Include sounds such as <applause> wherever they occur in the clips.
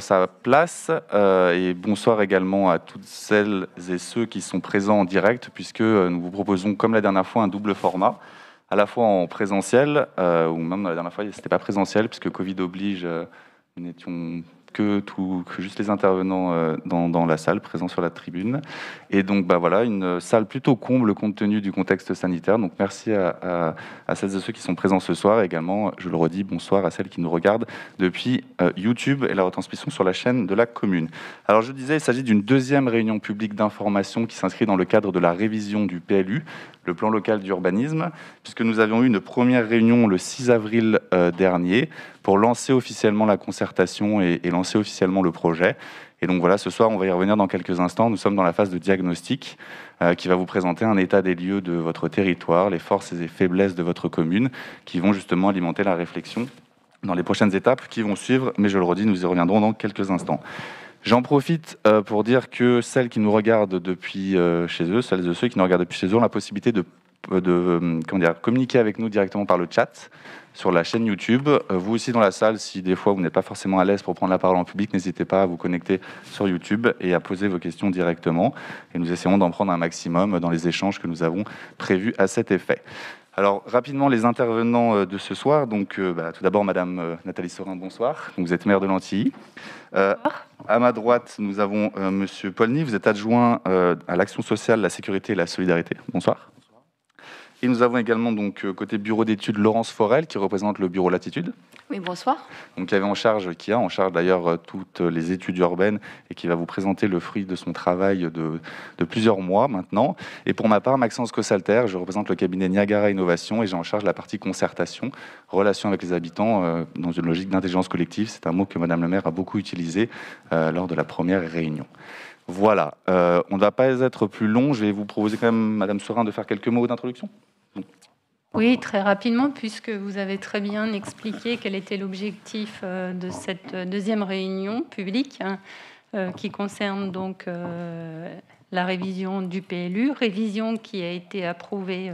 sa place euh, et bonsoir également à toutes celles et ceux qui sont présents en direct puisque euh, nous vous proposons comme la dernière fois un double format à la fois en présentiel euh, ou même la dernière fois n'était pas présentiel puisque Covid oblige nous n'étions que, tout, que juste les intervenants euh, dans, la salle, présents sur la tribune. Et donc, bah, voilà, une salle plutôt comble compte tenu du contexte sanitaire. Donc, merci à, celles et ceux qui sont présents ce soir. Également, je le redis, bonsoir à celles qui nous regardent depuis euh, YouTube et la retransmission sur la chaîne de la commune. Alors, je disais, il s'agit d'une deuxième réunion publique d'information qui s'inscrit dans le cadre de la révision du PLU, le plan local d'urbanisme, puisque nous avions eu une première réunion le 6 avril euh, dernier pour lancer officiellement la concertation et, et officiellement le projet. Et donc voilà, ce soir, on va y revenir dans quelques instants. Nous sommes dans la phase de diagnostic euh, qui va vous présenter un état des lieux de votre territoire, les forces et faiblesses de votre commune, qui vont justement alimenter la réflexion dans les prochaines étapes qui vont suivre. Mais je le redis, nous y reviendrons dans quelques instants. J'en profite euh, pour dire que celles qui nous regardent depuis euh, chez eux, celles de ceux qui nous regardent depuis chez eux, ont la possibilité de, communiquer avec nous directement par le chat sur la chaîne YouTube. Euh, vous aussi dans la salle, si des fois vous n'êtes pas forcément à l'aise pour prendre la parole en public, n'hésitez pas à vous connecter sur YouTube et à poser vos questions directement. Et nous essayons d'en prendre un maximum dans les échanges que nous avons prévus à cet effet. Alors rapidement les intervenants euh, de ce soir. Donc euh, bah, tout d'abord Madame Nathalie Sorin, bonsoir. vous êtes maire de Lantilly. Euh, à ma droite nous avons Monsieur Polny. Vous êtes adjoint à l'action sociale, la sécurité et la solidarité. Bonsoir nous avons également, donc, euh, côté bureau d'études, Laurence Forel, qui représente le bureau Latitude. Oui, bonsoir. Donc, qui avait en charge, qui a en charge d'ailleurs euh, toutes les études urbaines et qui va vous présenter le fruit de son travail de, plusieurs mois maintenant. Et pour ma part, Maxence Cossalter, je représente le cabinet Niagara Innovation et j'ai en charge la partie concertation, relation avec les habitants euh, dans une logique d'intelligence collective. C'est un mot que Madame le maire a beaucoup utilisé lors de la première réunion. Voilà, euh, on ne va pas être plus long. Je vais vous proposer quand même, Madame Sorin, de faire quelques mots d'introduction. Oui, très rapidement, puisque vous avez très bien expliqué quel était l'objectif euh, de cette euh, deuxième réunion publique hein, qui concerne donc la révision du PLU, révision qui a été approuvée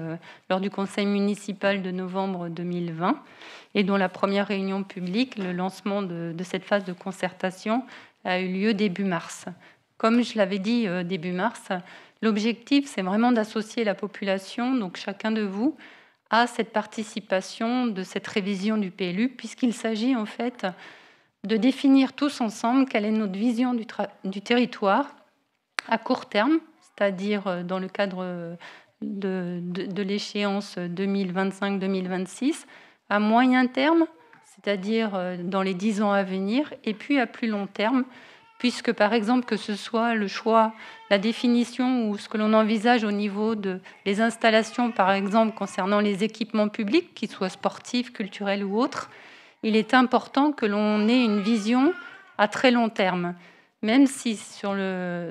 lors du Conseil municipal de novembre 2020 et dont la première réunion publique, le lancement de, de cette phase de concertation, a eu lieu début mars. Comme je l'avais dit euh, début mars, l'objectif, c'est vraiment d'associer la population, donc chacun de vous, à cette participation de cette révision du PLU, puisqu'il s'agit en fait de définir tous ensemble quelle est notre vision du, territoire à court terme, c'est-à-dire euh, dans le cadre euh, de, de l'échéance 2025-2026, à moyen terme, c'est-à-dire dans les dix ans à venir, et puis à plus long terme, puisque par exemple que ce soit le choix, la définition ou ce que l'on envisage au niveau de installations, par exemple concernant les équipements publics, qu'ils soient sportifs, culturels ou autres, il est important que l'on ait une vision à très long terme, même si sur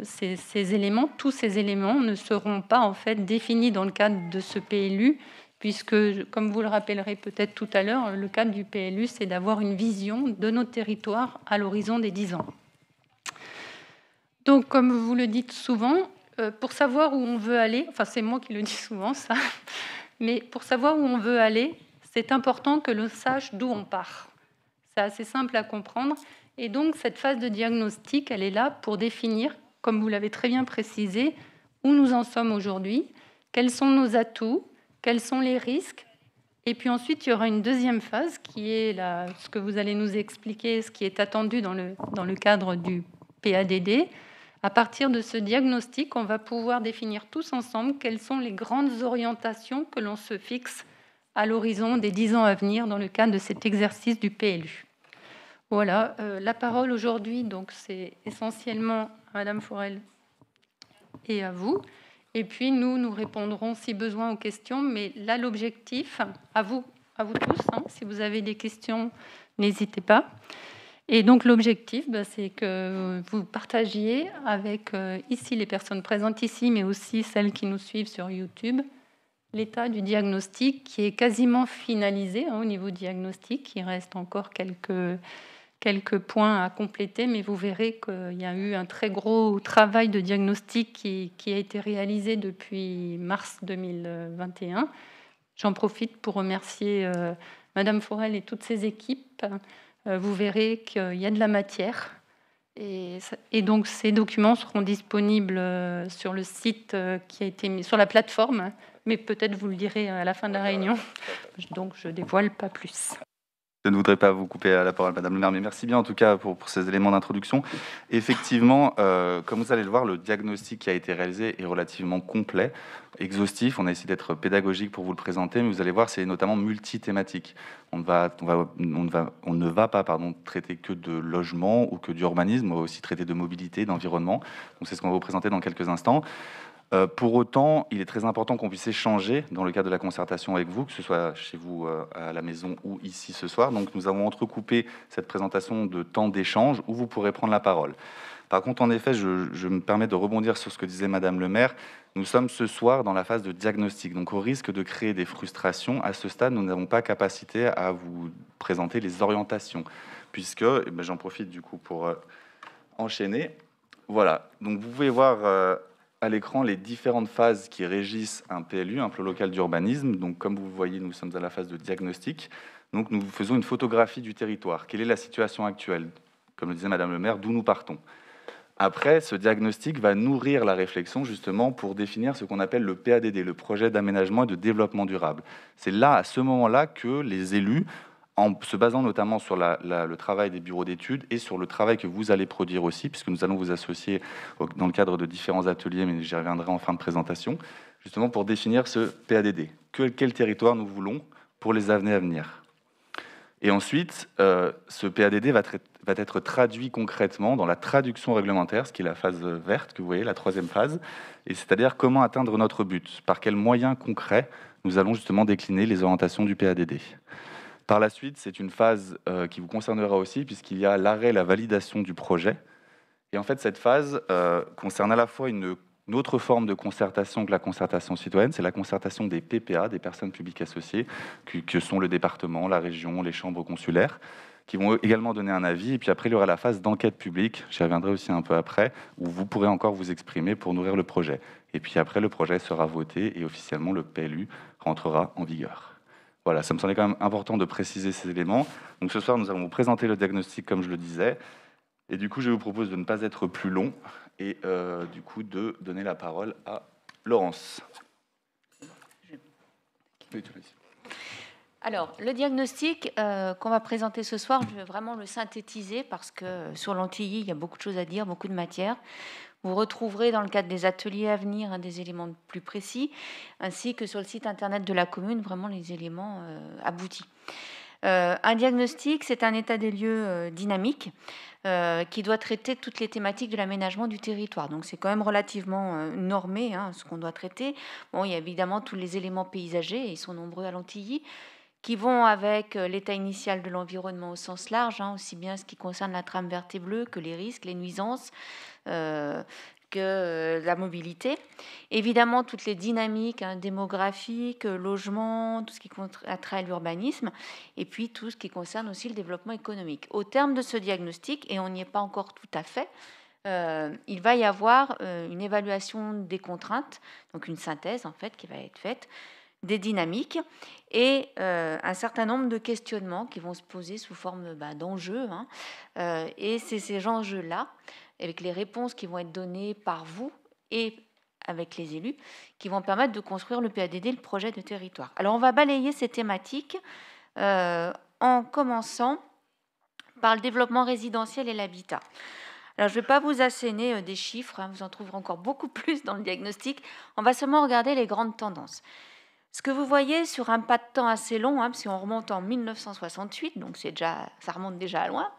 ces, éléments, tous ces éléments ne seront pas en fait définis dans le cadre de ce PLU, puisque, comme vous le rappellerez peut-être tout à l'heure, le cadre du PLU, c'est d'avoir une vision de notre territoire à l'horizon des 10 ans. Donc, comme vous le dites souvent, euh, pour savoir où on veut aller, enfin c'est moi qui le dis souvent ça, <laughs> mais pour savoir où on veut aller, c'est important que l'on sache d'où on part. C'est assez simple à comprendre. Et donc cette phase de diagnostic, elle est là pour définir, comme vous l'avez très bien précisé, où nous en sommes aujourd'hui, quels sont nos atouts, quels sont les risques. Et puis ensuite, il y aura une deuxième phase qui est ce que vous allez nous expliquer, ce qui est attendu dans le, dans le cadre du PADD, à partir de ce diagnostic, on va pouvoir définir tous ensemble quelles sont les grandes orientations que l'on se fixe à l'horizon des dix ans à venir dans le cadre de cet exercice du PLU. Voilà, euh, la parole aujourd'hui, donc c'est essentiellement à Madame Forel et à vous. Et puis nous, nous répondrons si besoin aux questions, mais là l'objectif, à vous, à vous tous, hein, si vous avez des questions, n'hésitez pas. Et donc l'objectif, bah, c'est que vous partagiez avec euh, ici les personnes présentes ici, mais aussi celles qui nous suivent sur YouTube, l'état du diagnostic qui est quasiment finalisé hein, au niveau diagnostic. Il reste encore quelques, quelques points à compléter, mais vous verrez qu'il y a eu un très gros travail de diagnostic qui, a été réalisé depuis mars 2021. J'en profite pour remercier euh, Madame Forel et toutes ses équipes euh, vous verrez qu'il y a de la matière. Et, donc ces documents seront disponibles euh, sur le site euh, qui a été mis sur la plateforme, hein. mais peut-être vous le direz à la fin de la réunion. <laughs> Donc je ne dévoile pas plus. Je ne voudrais pas vous couper à la parole, Madame le maire, mais merci bien en tout cas pour, ces éléments d'introduction. Effectivement, euh, comme vous allez le voir, le diagnostic qui a été réalisé est relativement complet, exhaustif. On a essayé d'être pédagogique pour vous le présenter, mais vous allez voir, c'est notamment multi On va, on va, on va, on ne va pas pardon, traiter que de logement ou que d'urbanisme, on va aussi traiter de mobilité, d'environnement. Donc c'est ce qu'on va vous présenter dans quelques instants. Euh, pour autant, il est très important qu'on puisse échanger dans le cadre de la concertation avec vous, que ce soit chez vous euh, à la maison ou ici ce soir. Donc nous avons entrecoupé cette présentation de temps d'échange où vous pourrez prendre la parole. Par contre, en effet, je, me permets de rebondir sur ce que disait Madame le maire. Nous sommes ce soir dans la phase de diagnostic, donc au risque de créer des frustrations, à ce stade, nous n'avons pas capacité à vous présenter les orientations, puisque, eh ben, j'en profite du coup pour euh, enchaîner, voilà, donc vous pouvez voir à l'écran les différentes phases qui régissent un PLU, un plan local d'urbanisme. Donc, comme vous voyez, nous sommes à la phase de diagnostic. Donc, nous faisons une photographie du territoire. Quelle est la situation actuelle Comme le disait Madame le maire, d'où nous partons après, ce diagnostic va nourrir la réflexion justement pour définir ce qu'on appelle le PADD, le projet d'aménagement et de développement durable. C'est là, à ce moment-là, que les élus en se basant notamment sur le travail des bureaux d'études et sur le travail que vous allez produire aussi, puisque nous allons vous associer dans le cadre de différents ateliers, mais j'y reviendrai en fin de présentation, justement pour définir ce PADD. quel territoire nous voulons pour les années à venir Et ensuite, euh, ce PADD va, va être traduit concrètement dans la traduction réglementaire, ce qui est la phase verte que vous voyez, la troisième phase, et c'est-à-dire comment atteindre notre but, par quels moyens concrets nous allons justement décliner les orientations du PADD. Par la suite, c'est une phase euh, qui vous concernera aussi, puisqu'il y a l'arrêt, la validation du projet. Et en fait, cette phase euh, concerne à la fois une, autre forme de concertation que la concertation citoyenne, c'est la concertation des PPA, des personnes publiques associées, que, que, sont le département, la région, les chambres consulaires, qui vont également donner un avis. Et puis après, il y aura la phase d'enquête publique, j'y reviendrai aussi un peu après, où vous pourrez encore vous exprimer pour nourrir le projet. Et puis après, le projet sera voté et officiellement, le PLU rentrera en vigueur. Voilà, ça me semblait quand même important de préciser ces éléments. Donc ce soir, nous allons vous présenter le diagnostic, comme je le disais. Et du coup, je vous propose de ne pas être plus long et euh, du coup de donner la parole à Laurence. alors, le diagnostic euh, qu'on va présenter ce soir, je vais vraiment le synthétiser parce que sur l'Antilly, il y a beaucoup de choses à dire, beaucoup de matière. Vous retrouverez dans le cadre des ateliers à venir hein, des éléments plus précis, ainsi que sur le site internet de la commune, vraiment les éléments euh, aboutis. Euh, un diagnostic, c'est un état des lieux euh, dynamique qui doit traiter toutes les thématiques de l'aménagement du territoire. Donc c'est quand même relativement normé hein, ce qu'on doit traiter. Bon, il y a évidemment tous les éléments paysagers, ils sont nombreux à l'Antilly qui vont avec euh, l'état initial de l'environnement au sens large, hein, aussi bien ce qui concerne la trame verte et bleue que les risques, les nuisances, euh, que euh, la mobilité. Évidemment, toutes les dynamiques hein, démographiques, logement, tout ce qui a trait à l'urbanisme, et puis tout ce qui concerne aussi le développement économique. Au terme de ce diagnostic, et on n'y est pas encore tout à fait, il va y avoir une évaluation des contraintes, donc une synthèse en fait qui va être faite des dynamiques et euh, un certain nombre de questionnements qui vont se poser sous forme bah, d'enjeux. Hein. Euh, et c'est ces enjeux-là, avec les réponses qui vont être données par vous et avec les élus, qui vont permettre de construire le PADD, le projet de territoire. Alors on va balayer ces thématiques euh, en commençant par le développement résidentiel et l'habitat. Alors, je ne vais pas vous asséner des chiffres, hein, vous en trouverez encore beaucoup <laughs> plus dans le diagnostic. On va seulement regarder les grandes tendances. Ce que vous voyez sur un pas de temps assez long, hein, si on remonte en 1968, donc c'est déjà, ça remonte déjà à loin,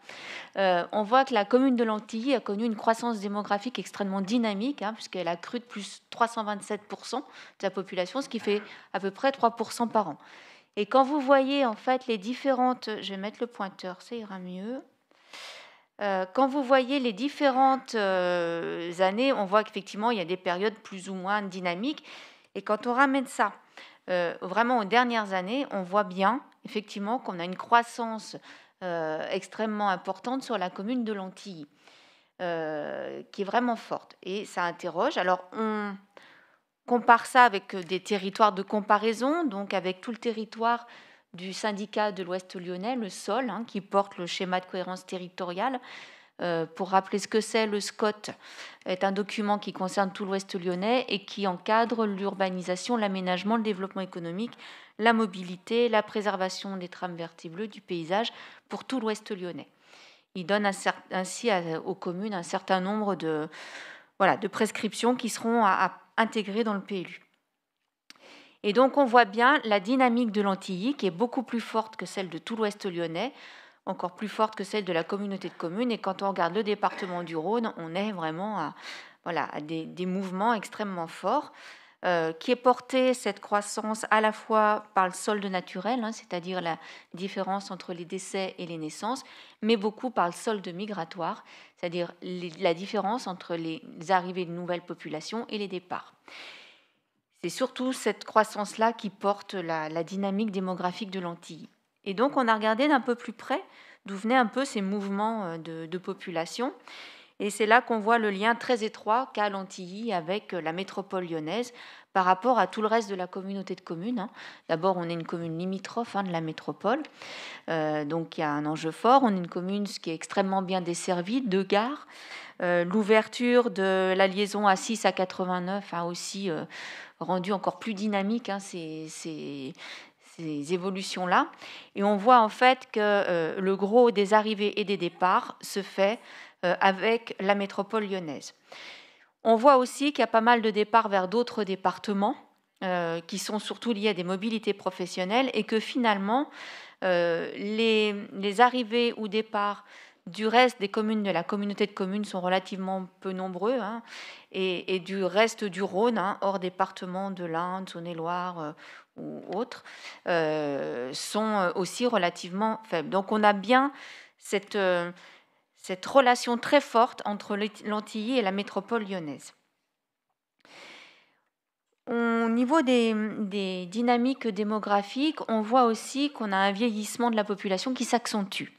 euh, on voit que la commune de Lantilly a connu une croissance démographique extrêmement dynamique, hein, puisqu'elle a cru de plus 327% de sa population, ce qui fait à peu près 3% par an. Et quand vous voyez en fait les différentes, je vais mettre le pointeur, ça ira mieux. Euh, quand vous voyez les différentes euh, années, on voit qu'effectivement il y a des périodes plus ou moins dynamiques. Et quand on ramène ça euh, vraiment aux dernières années, on voit bien effectivement qu'on a une croissance euh, extrêmement importante sur la commune de Lantilly, euh, qui est vraiment forte. Et ça interroge. Alors on compare ça avec des territoires de comparaison, donc avec tout le territoire du syndicat de l'Ouest lyonnais, le SOL, hein, qui porte le schéma de cohérence territoriale. Euh, pour rappeler ce que c'est, le SCOT est un document qui concerne tout l'Ouest lyonnais et qui encadre l'urbanisation, l'aménagement, le développement économique, la mobilité, la préservation des trames vertes du paysage pour tout l'Ouest lyonnais. Il donne ainsi aux communes un certain nombre de, prescriptions qui seront à, intégrer dans le PLU. Et donc on voit bien la dynamique de l'Antilly qui est beaucoup plus forte que celle de tout l'Ouest lyonnais encore plus forte que celle de la communauté de communes. Et quand on regarde le département du Rhône, on est vraiment à, voilà, à des, mouvements extrêmement forts. Euh, qui est porté cette croissance, à la fois par le solde naturel, hein, c'est-à-dire la différence entre les décès et les naissances, mais beaucoup par le solde migratoire, c'est-à-dire la différence entre les arrivées de nouvelles populations et les départs. C'est surtout cette croissance-là qui porte la, la dynamique démographique de l'Antille. Et donc on a regardé d'un peu plus près d'où venaient un peu ces mouvements euh, de, population. Et c'est là qu'on voit le lien très étroit qu'a l'Antilly avec euh, la métropole lyonnaise par rapport à tout le reste de la communauté de communes. Hein. D'abord, on est une commune limitrophe hein, de la métropole, euh, donc il y a un enjeu fort. On est une commune qui est extrêmement bien desservie, deux gares. L'ouverture de la liaison A6 à 89 a aussi rendu encore plus dynamique c'est hein, ces, ces évolutions-là. Et on voit en fait que euh, le gros des arrivées et des départs se fait euh, avec la métropole lyonnaise. On voit aussi qu'il y a pas mal de départs vers d'autres départements euh, qui sont surtout liés à des mobilités professionnelles et que finalement, les, les arrivées ou départs du reste des communes de la communauté de communes sont relativement peu nombreux, hein, et, du reste du Rhône, hein, hors département de l'Inde, Saône-et-Loire, ou autres euh, sont euh, aussi relativement faibles. Donc on a bien cette, euh, relation très forte entre l'Antilly et la métropole lyonnaise. Au niveau des, dynamiques démographiques, on voit aussi qu'on a un vieillissement de la population qui s'accentue,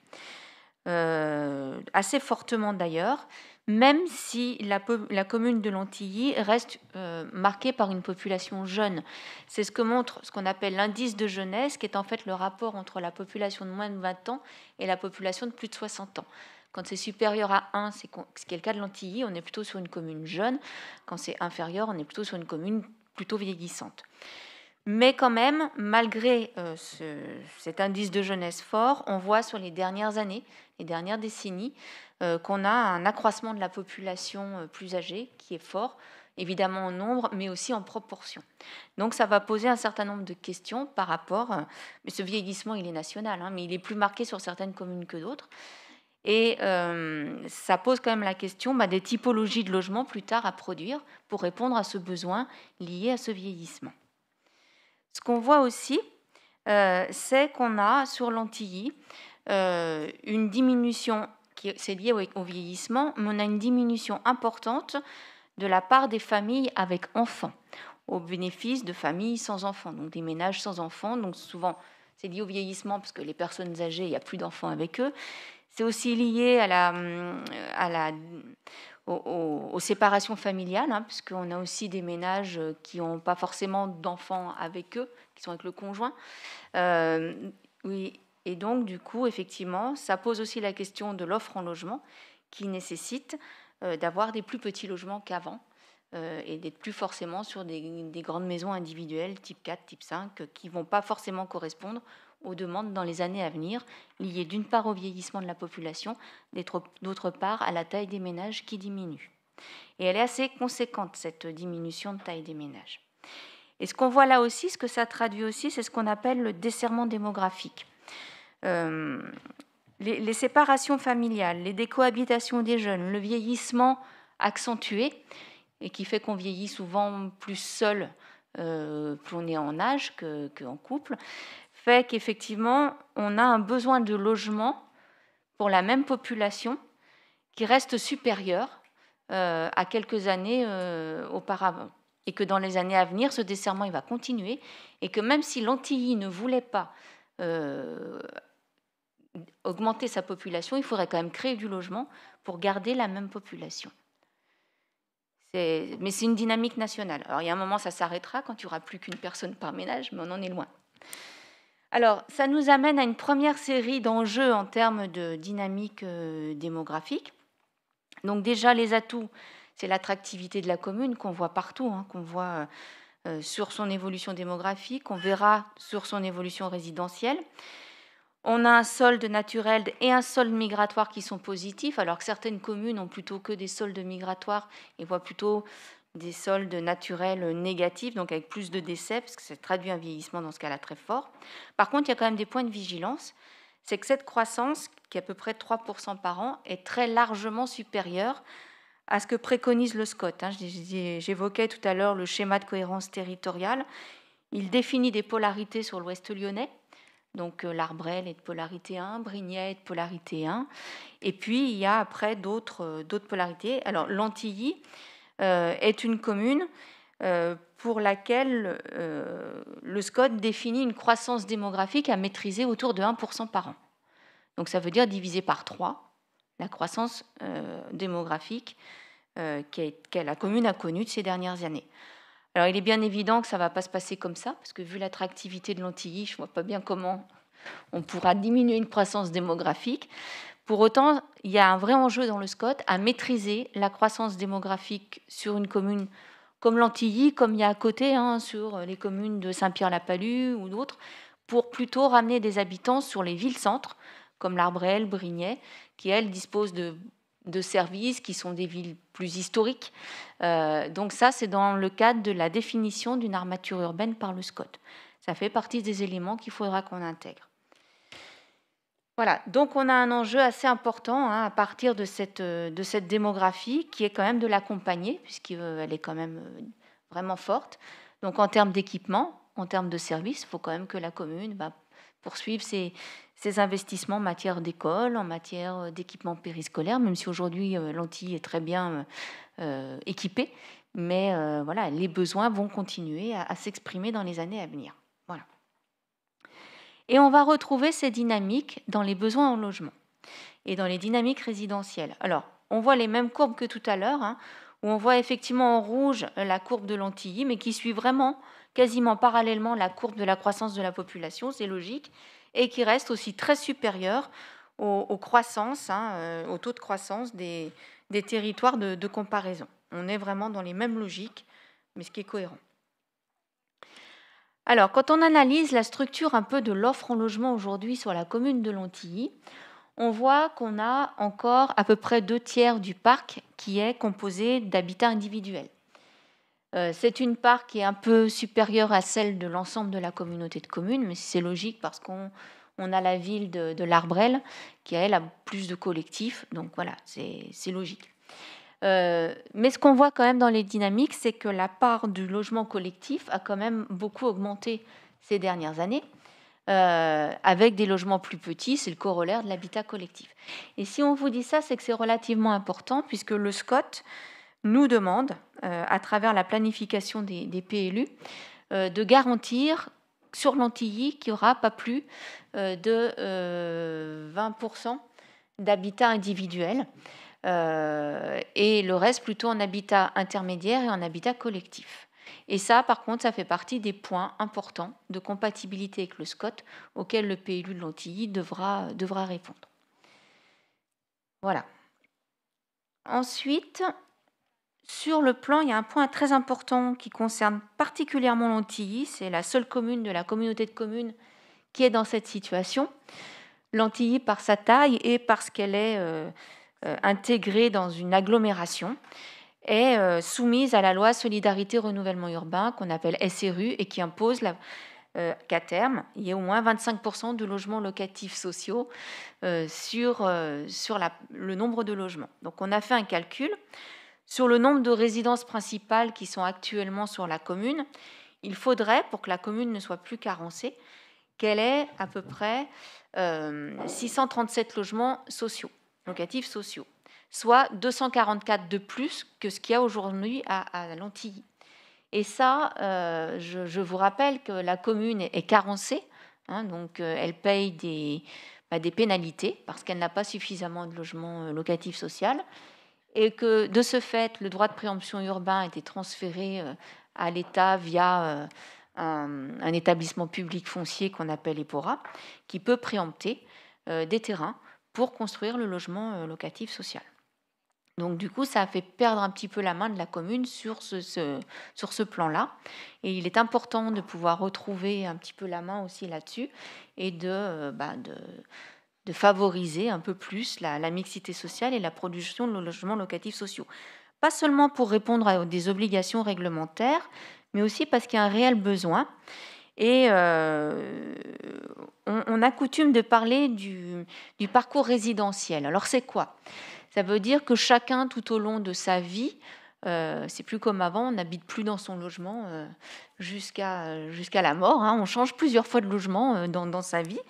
assez fortement d'ailleurs même si la, commune de Lantilly reste euh, marquée par une population jeune. C'est ce que montre ce qu'on appelle l'indice de jeunesse, qui est en fait le rapport entre la population de moins de 20 ans et la population de plus de 60 ans. Quand c'est supérieur à 1, c'est ce qui est le cas de Lantilly, on est plutôt sur une commune jeune. Quand c'est inférieur, on est plutôt sur une commune plutôt vieillissante. Mais quand même, malgré euh, cet indice de jeunesse fort, on voit sur les dernières années, les dernières décennies, euh, qu'on a un accroissement de la population euh, plus âgée qui est fort, évidemment en nombre, mais aussi en proportion. Donc ça va poser un certain nombre de questions par rapport, mais ce vieillissement il est national, hein, mais il est plus marqué sur certaines communes que d'autres. Et ça pose quand même la question bah, des typologies de logements plus tard à produire pour répondre à ce besoin lié à ce vieillissement. Ce qu'on voit aussi, euh, c'est qu'on a sur l'Antilly euh, une diminution, qui c'est lié au, vieillissement, mais on a une diminution importante de la part des familles avec enfants, au bénéfice de familles sans enfants, donc des ménages sans enfants. Donc souvent, c'est lié au vieillissement parce que les personnes âgées, il n'y a plus d'enfants avec eux. C'est aussi lié à la, hum, aux, séparations familiales, hein, puisqu'on a aussi des ménages euh, qui n'ont pas forcément d'enfants avec eux, qui sont avec le conjoint. Euh, oui, et donc, du coup, effectivement, ça pose aussi la question de l'offre en logement qui nécessite euh, d'avoir des plus petits logements qu'avant et d'être plus forcément sur des, des, grandes maisons individuelles type 4, type 5, qui vont pas forcément correspondre aux demandes dans les années à venir, liées d'une part au vieillissement de la population, d'autre part à la taille des ménages qui diminue. Et elle est assez conséquente, cette diminution de taille des ménages. Et ce qu'on voit là aussi, ce que ça traduit aussi, c'est ce qu'on appelle le desserrement démographique. Euh, les, séparations familiales, les décohabitations des jeunes, le vieillissement accentué, et qui fait qu'on vieillit souvent plus seul, euh, plus on est en âge qu'en que couple, fait qu'effectivement, on a un besoin de logement pour la même population qui reste supérieur euh, à quelques années euh, auparavant. Et que dans les années à venir, ce desserrement il va continuer. Et que même si l'Antilly ne voulait pas euh, augmenter sa population, il faudrait quand même créer du logement pour garder la même population. Mais c'est une dynamique nationale. Alors, il y a un moment, ça s'arrêtera quand il n'y aura plus qu'une personne par ménage, mais on en est loin. Alors, ça nous amène à une première série d'enjeux en termes de dynamique euh, démographique. Donc déjà, les atouts, c'est l'attractivité de la commune qu'on voit partout, hein, qu'on voit euh, euh, sur son évolution démographique, qu'on verra sur son évolution résidentielle. On a un solde naturel et un solde migratoire qui sont positifs, alors que certaines communes ont plutôt que des soldes migratoires et voient plutôt des soldes naturels négatifs, donc avec plus de décès, parce que ça traduit un vieillissement dans ce cas-là très fort. Par contre, il y a quand même des points de vigilance. C'est que cette croissance, qui est à peu près 3% par an, est très largement supérieure à ce que préconise le SCOT. Hein. J'évoquais tout à l'heure le schéma de cohérence territoriale. Il définit des polarités sur l'ouest lyonnais. Donc euh, l'Arbrel est de polarité 1, Brignais est de polarité 1. Et puis il y a après d'autres euh, polarités. Alors l'Antilly, euh, est une commune euh, pour laquelle euh, le SCOT définit une croissance démographique à maîtriser autour de 1% par an. Donc ça veut dire diviser par 3 la croissance démographique que la commune a connue de ces dernières années. Alors il est bien évident que ça ne va pas se passer comme ça, parce que vu l'attractivité de l'Antilly, je ne vois pas bien comment on pourra diminuer une croissance démographique. Pour autant, il y a un vrai enjeu dans le SCOT à maîtriser la croissance démographique sur une commune comme l'Antilly, comme il y a à côté, hein, sur les communes de Saint-Pierre-la-Palue ou d'autres, pour plutôt ramener des habitants sur les villes-centres, comme larbre l'Arbrel, Brignais, qui, elles, disposent de, services qui sont des villes plus historiques. Euh, donc ça, c'est dans le cadre de la définition d'une armature urbaine par le SCOT. Ça fait partie des éléments qu'il faudra qu'on intègre. Voilà, donc on a un enjeu assez important hein, à partir de cette, euh, de cette démographie qui est quand même de l'accompagner, puisqu'elle est quand même euh, vraiment forte. Donc en termes d'équipement, en termes de services, il faut quand même que la commune va bah, poursuive ses, investissements en matière d'école, en matière euh, d'équipement périscolaire, même si aujourd'hui l'Antille est très bien équipée. Mais voilà, les besoins vont continuer à s'exprimer dans les années à venir. Et on va retrouver ces dynamiques dans les besoins en logement et dans les dynamiques résidentielles. Alors, on voit les mêmes courbes que tout à l'heure, hein, où on voit effectivement en rouge la courbe de l'Antilly, mais qui suit vraiment quasiment parallèlement la courbe de la croissance de la population, c'est logique, et qui reste aussi très supérieure aux, croissances, hein, euh, au taux de croissance des, territoires de comparaison. On est vraiment dans les mêmes logiques, mais ce qui est cohérent. Alors, quand on analyse la structure un peu de l'offre en logement aujourd'hui sur la commune de Lontilly, on voit qu'on a encore à peu près deux tiers du parc qui est composé d'habitats individuels. Euh, c'est une part qui est un peu supérieure à celle de l'ensemble de la communauté de communes, mais c'est logique parce qu'on a la ville de, l'Arbrelle, l'Arbrel qui a, elle, a plus de collectifs, donc voilà, c'est logique. Euh, mais ce qu'on voit quand même dans les dynamiques, c'est que la part du logement collectif a quand même beaucoup augmenté ces dernières années, euh, avec des logements plus petits, c'est le corollaire de l'habitat collectif. Et si on vous dit ça, c'est que c'est relativement important, puisque le SCOT nous demande, euh, à travers la planification des, des PLU, de garantir sur l'Antilly qu'il n'y aura pas plus de 20% d'habitat individuel. Euh, et le reste plutôt en habitat intermédiaire et en habitat collectif. Et ça, par contre, ça fait partie des points importants de compatibilité avec le SCOT auxquels le PLU de l'Antilly devra, devra répondre. Voilà. Ensuite, sur le plan, il y a un point très important qui concerne particulièrement l'Antilly. C'est la seule commune de la communauté de communes qui est dans cette situation. L'Antilly, par sa taille et parce qu'elle est... Euh, euh, intégrée dans une agglomération est euh, soumise à la loi Solidarité Renouvellement Urbain qu'on appelle SRU et qui impose la, euh, qu'à terme, il y ait au moins 25% de logements locatifs sociaux sur, sur le nombre de logements. Donc on a fait un calcul. Sur le nombre de résidences principales qui sont actuellement sur la commune, il faudrait, pour que la commune ne soit plus carencée, qu'elle ait à peu près 637 logements sociaux locatifs sociaux, soit 244 de plus que ce qu'il y a aujourd'hui à, à Et ça, euh, je, vous rappelle que la commune est, carencée, hein, donc euh, elle paye bah, des, pénalités parce qu'elle n'a pas suffisamment de logements euh, locatifs sociaux et que de ce fait, le droit de préemption urbain a été transféré à l'État via un, un, établissement public foncier qu'on appelle EPORA, qui peut préempter des terrains pour construire le logement euh, locatif social. Donc du coup, ça a fait perdre un petit peu la main de la commune sur ce, sur ce plan-là. Et il est important de pouvoir retrouver un petit peu la main aussi là-dessus et de, euh, bah, de, favoriser un peu plus la, mixité sociale et la production de logements locatifs sociaux. Pas seulement pour répondre à des obligations réglementaires, mais aussi parce qu'il y a un réel besoin. Et euh, on, a coutume de parler du, parcours résidentiel. Alors c'est quoi Ça veut dire que chacun tout au long de sa vie, euh, c'est plus comme avant, on n'habite plus dans son logement euh, jusqu'à la mort. Hein. On change plusieurs fois de logement dans, sa vie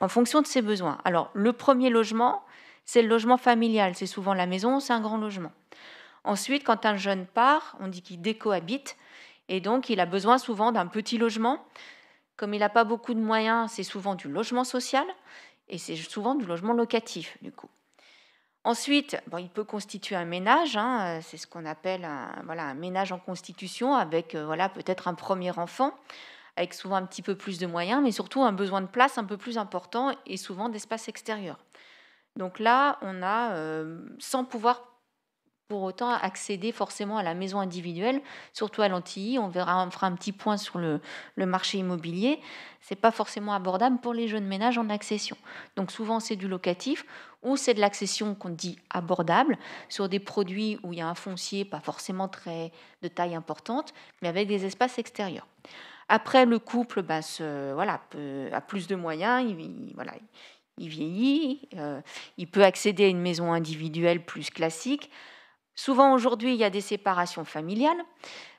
en fonction de ses besoins. Alors le premier logement, c'est le logement familial. C'est souvent la maison, c'est un grand logement. Ensuite, quand un jeune part, on dit qu'il décohabite. Et donc, il a besoin souvent d'un petit logement. Comme il n'a pas beaucoup de moyens, c'est souvent du logement social et c'est souvent du logement locatif, du coup. Ensuite, bon, il peut constituer un ménage, hein, c'est ce qu'on appelle un, voilà, un ménage en constitution, avec euh, voilà, peut-être un premier enfant, avec souvent un petit peu plus de moyens, mais surtout un besoin de place un peu plus important et souvent d'espace extérieur. Donc là, on a, euh, sans pouvoir pour autant accéder forcément à la maison individuelle, surtout à l'Antilly. On verra, on fera un petit point sur le, marché immobilier. C'est pas forcément abordable pour les jeunes ménages en accession. Donc souvent c'est du locatif ou c'est de l'accession qu'on dit abordable sur des produits où il y a un foncier pas forcément très de taille importante, mais avec des espaces extérieurs. Après le couple, ben, voilà, a plus de moyens. Il, voilà, il vieillit, euh, il peut accéder à une maison individuelle plus classique. Souvent aujourd'hui, il y a des séparations familiales,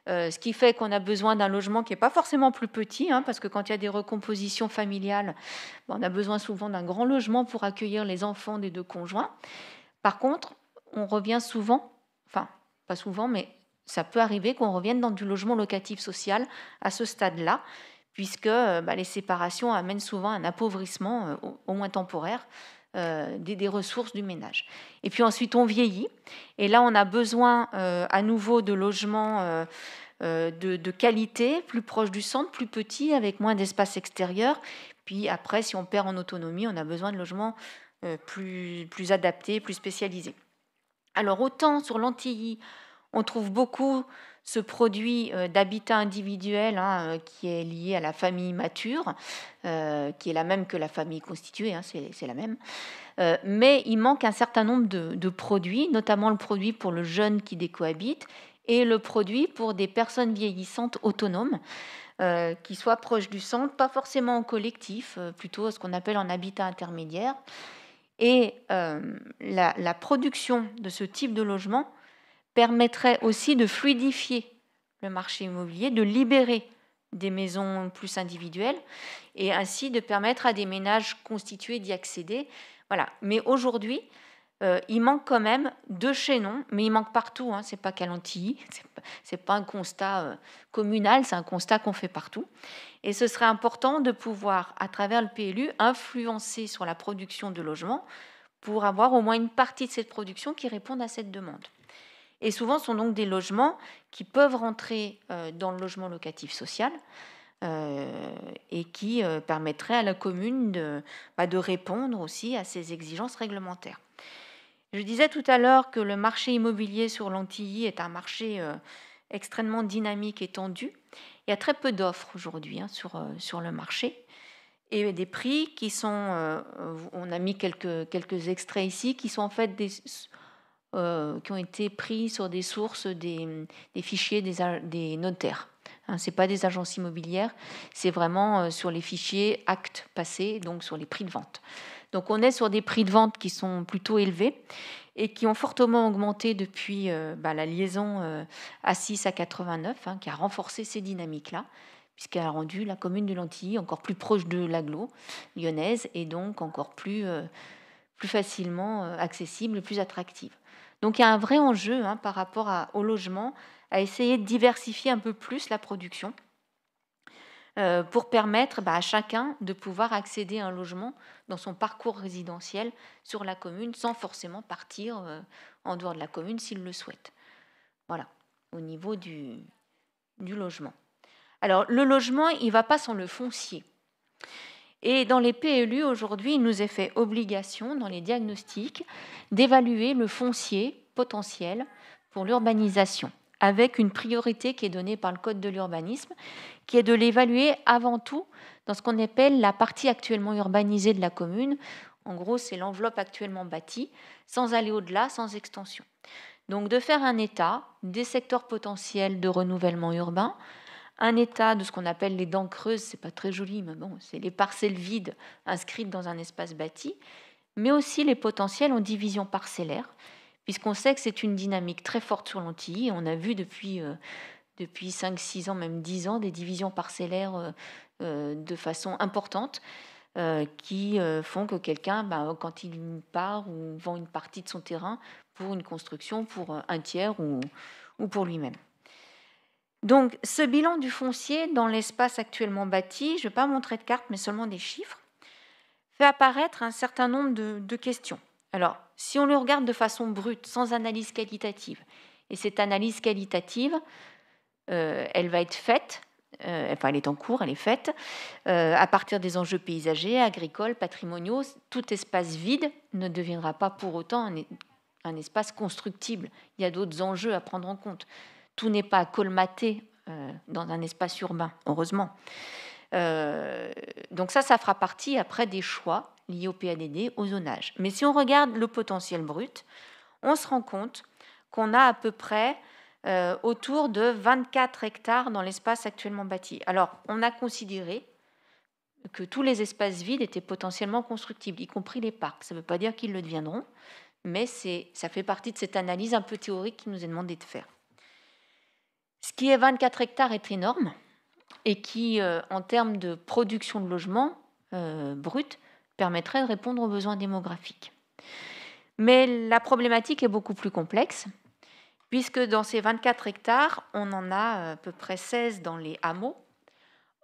euh, ce qui fait qu'on a besoin d'un logement qui n'est pas forcément plus petit, hein, parce que quand il y a des recompositions familiales, ben, on a besoin souvent d'un grand logement pour accueillir les enfants des deux conjoints. Par contre, on revient souvent, enfin pas souvent, mais ça peut arriver qu'on revienne dans du logement locatif social à ce stade-là, puisque euh, ben, les séparations amènent souvent un appauvrissement, euh, au moins temporaire, euh, des, ressources du ménage. Et puis ensuite, on vieillit. Et là, on a besoin euh, à nouveau de logements euh, de, qualité, plus proches du centre, plus petits, avec moins d'espace extérieur. Puis après, si on perd en autonomie, on a besoin de logements plus, adaptés, plus spécialisés. Alors autant sur l'Antilly, on trouve beaucoup ce produit euh, d'habitat individuel hein, euh, qui est lié à la famille mature, euh, qui est la même que la famille constituée, hein, c'est la même. mais il manque un certain nombre de, de, produits, notamment le produit pour le jeune qui décohabite et le produit pour des personnes vieillissantes autonomes. qui soient proches du centre, pas forcément en collectif, plutôt ce qu'on appelle en habitat intermédiaire. Et la, production de ce type de logement permettrait aussi de fluidifier le marché immobilier, de libérer des maisons plus individuelles et ainsi de permettre à des ménages constitués d'y accéder. Voilà. Mais aujourd'hui, euh, il manque quand même deux chaînons, mais il manque partout. Hein. C'est pas Calentilly, <laughs> c'est pas, pas un constat euh, communal, c'est un constat qu'on fait partout. Et ce serait important de pouvoir, à travers le PLU, influencer sur la production de logements pour avoir au moins une partie de cette production qui réponde à cette demande. Et souvent, ce sont donc des logements qui peuvent rentrer euh, dans le logement locatif social euh, et qui euh, permettraient à la commune de, bah, de répondre aussi à ces exigences réglementaires. Je disais tout à l'heure que le marché immobilier sur l'Antilly est un marché extrêmement dynamique et tendu. Il y a très peu d'offres aujourd'hui hein, sur, sur le marché et des prix qui sont, on a mis quelques, quelques extraits ici, qui sont en fait des, euh, qui ont été pris sur des sources des, fichiers des, notaires. Hein, Ce n'est pas des agences immobilières, c'est vraiment euh, sur les fichiers actes passés, donc sur les prix de vente. Donc on est sur des prix de vente qui sont plutôt élevés et qui ont fortement augmenté depuis euh, bah, la liaison A6 à 89, hein, qui a renforcé ces dynamiques-là, puisqu'elle a rendu la commune de Lantilly encore plus proche de Laglo, lyonnaise et donc encore plus facilement accessible, plus attractive. Donc il y a un vrai enjeu hein, par rapport au logement, à essayer de diversifier un peu plus la production euh, pour permettre bah, à chacun de pouvoir accéder à un logement dans son parcours résidentiel sur la commune sans forcément partir euh, en dehors de la commune s'il le souhaite. Voilà, au niveau du, du logement. Alors le logement, il ne va pas sans le foncier. Et dans les PLU, aujourd'hui, il nous est fait obligation, dans les diagnostics, d'évaluer le foncier potentiel pour l'urbanisation, avec une priorité qui est donnée par le Code de l'urbanisme, qui est de l'évaluer avant tout dans ce qu'on appelle la partie actuellement urbanisée de la commune. En gros, c'est l'enveloppe actuellement bâtie, sans aller au-delà, sans extension. Donc de faire un état des secteurs potentiels de renouvellement urbain, un état de ce qu'on appelle les dents creuses, c'est pas très joli, mais bon, c'est les parcelles vides inscrites dans un espace bâti, mais aussi les potentiels en division parcellaire, puisqu'on sait que c'est une dynamique très forte sur l'Antilles, on a vu depuis, euh, depuis 5, 6 ans, même 10 ans, des divisions parcellaires euh, euh, de façon importante. qui font que quelqu'un, bah, quand il part ou vend une partie de son terrain pour une construction, pour un tiers ou pour lui-même. Donc ce bilan du foncier dans l'espace actuellement bâti, je ne vais pas montrer de carte, mais seulement des chiffres, fait apparaître un certain nombre de, questions. Alors, si on le regarde de façon brute, sans analyse qualitative, et cette analyse qualitative, euh, elle va être faite, euh, enfin elle est en cours, elle est faite, euh, à partir des enjeux paysagers, agricoles, patrimoniaux, tout espace vide ne deviendra pas pour autant un espace constructible. Il y a d'autres enjeux à prendre en compte tout n'est pas colmaté euh, dans un espace urbain, heureusement. Euh, donc ça, ça fera partie après des choix liés au PADD, au zonage. Mais si on regarde le potentiel brut, on se rend compte qu'on a à peu près euh, autour de 24 hectares dans l'espace actuellement bâti. Alors, on a considéré que tous les espaces vides étaient potentiellement constructibles, y compris les parcs. Ça ne veut pas dire qu'ils le deviendront, mais ça fait partie de cette analyse un peu théorique qui nous est demandé de faire. Ce qui est 24 hectares est énorme et qui, euh, en termes de production de logements euh, bruts, permettrait de répondre aux besoins démographiques. Mais la problématique est beaucoup plus complexe, puisque dans ces 24 hectares, on en a euh, à peu près 16 dans les hameaux,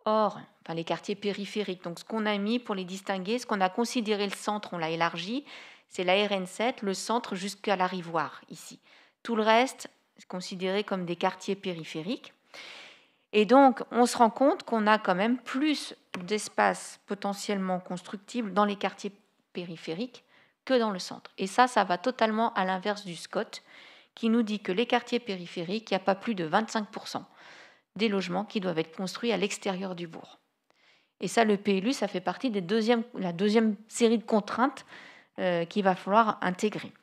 or, enfin les quartiers périphériques. Donc ce qu'on a mis pour les distinguer, ce qu'on a considéré le centre, on l'a élargi, c'est la RN7, le centre jusqu'à la Rivoire, ici. Tout le reste, considérés comme des quartiers périphériques. Et donc, on se rend compte qu'on a quand même plus d'espaces potentiellement constructibles dans les quartiers périphériques que dans le centre. Et ça, ça va totalement à l'inverse du Scott qui nous dit que les quartiers périphériques, il n'y a pas plus de 25% des logements qui doivent être construits à l'extérieur du bourg. Et ça, le PLU, ça fait partie de la deuxième série de contraintes euh, qu'il va falloir intégrer.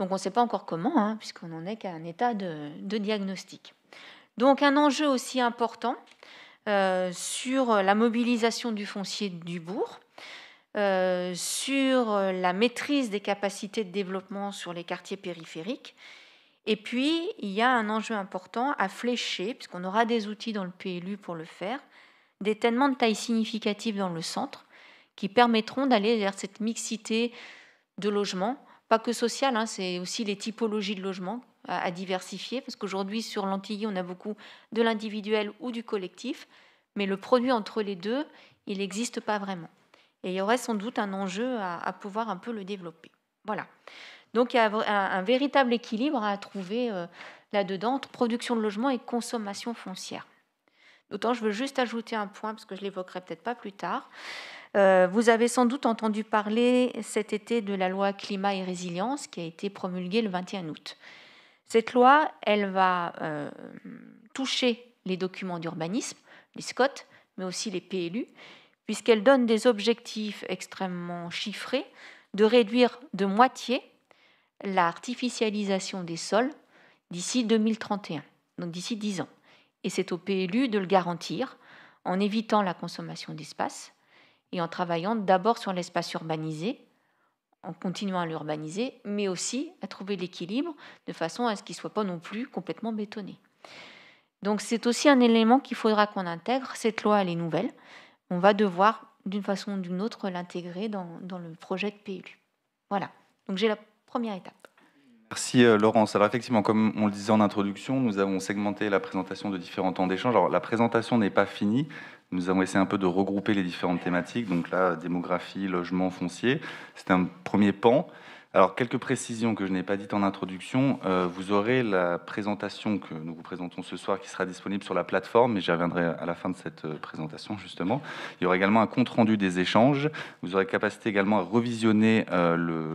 Donc on ne sait pas encore comment, hein, puisqu'on n'en est qu'à un état de, diagnostic. Donc un enjeu aussi important euh, sur la mobilisation du foncier du bourg, euh, sur la maîtrise des capacités de développement sur les quartiers périphériques. Et puis, il y a un enjeu important à flécher, puisqu'on aura des outils dans le PLU pour le faire, des tènements de taille significative dans le centre qui permettront d'aller vers cette mixité de logements pas que social, hein, c'est aussi les typologies de logement euh, à, diversifier, parce qu'aujourd'hui, sur l'Antilly, on a beaucoup de l'individuel ou du collectif, mais le produit entre les deux, il n'existe pas vraiment. Et il y aurait sans doute un enjeu à, pouvoir un peu le développer. Voilà. Donc il y a un, véritable équilibre à trouver euh, là-dedans entre production de logement et consommation foncière. D'autant, je veux juste ajouter un point, parce que je l'évoquerai peut-être pas plus tard. Euh, vous avez sans doute entendu parler cet été de la loi climat et résilience qui a été promulguée le 21 août. Cette loi, elle va euh, toucher les documents d'urbanisme, les SCOT, mais aussi les PLU, puisqu'elle donne des objectifs extrêmement chiffrés de réduire de moitié l'artificialisation des sols d'ici 2031, donc d'ici 10 ans. Et c'est au PLU de le garantir en évitant la consommation d'espace, et en travaillant d'abord sur l'espace urbanisé, en continuant à l'urbaniser, mais aussi à trouver l'équilibre de façon à ce qu'il ne soit pas non plus complètement bétonné. Donc c'est aussi un élément qu'il faudra qu'on intègre. Cette loi, elle est nouvelle. On va devoir, d'une façon ou d'une autre, l'intégrer dans, dans, le projet de PLU. Voilà. Donc j'ai la première étape. Merci euh, Laurence. Alors effectivement, comme on le disait en introduction, nous avons segmenté la présentation de différents temps d'échange. Alors la présentation n'est pas finie. Nous avons essayé un peu de regrouper les différentes thématiques, donc là, démographie, logement, foncier. C'est un premier pan. Alors, quelques précisions que je n'ai pas dites en introduction. Euh, vous aurez la présentation que nous vous présentons ce soir qui sera disponible sur la plateforme, mais j'y reviendrai à la fin de cette euh, présentation, justement. Il y aura également un compte-rendu des échanges. Vous aurez capacité également à revisionner euh, le,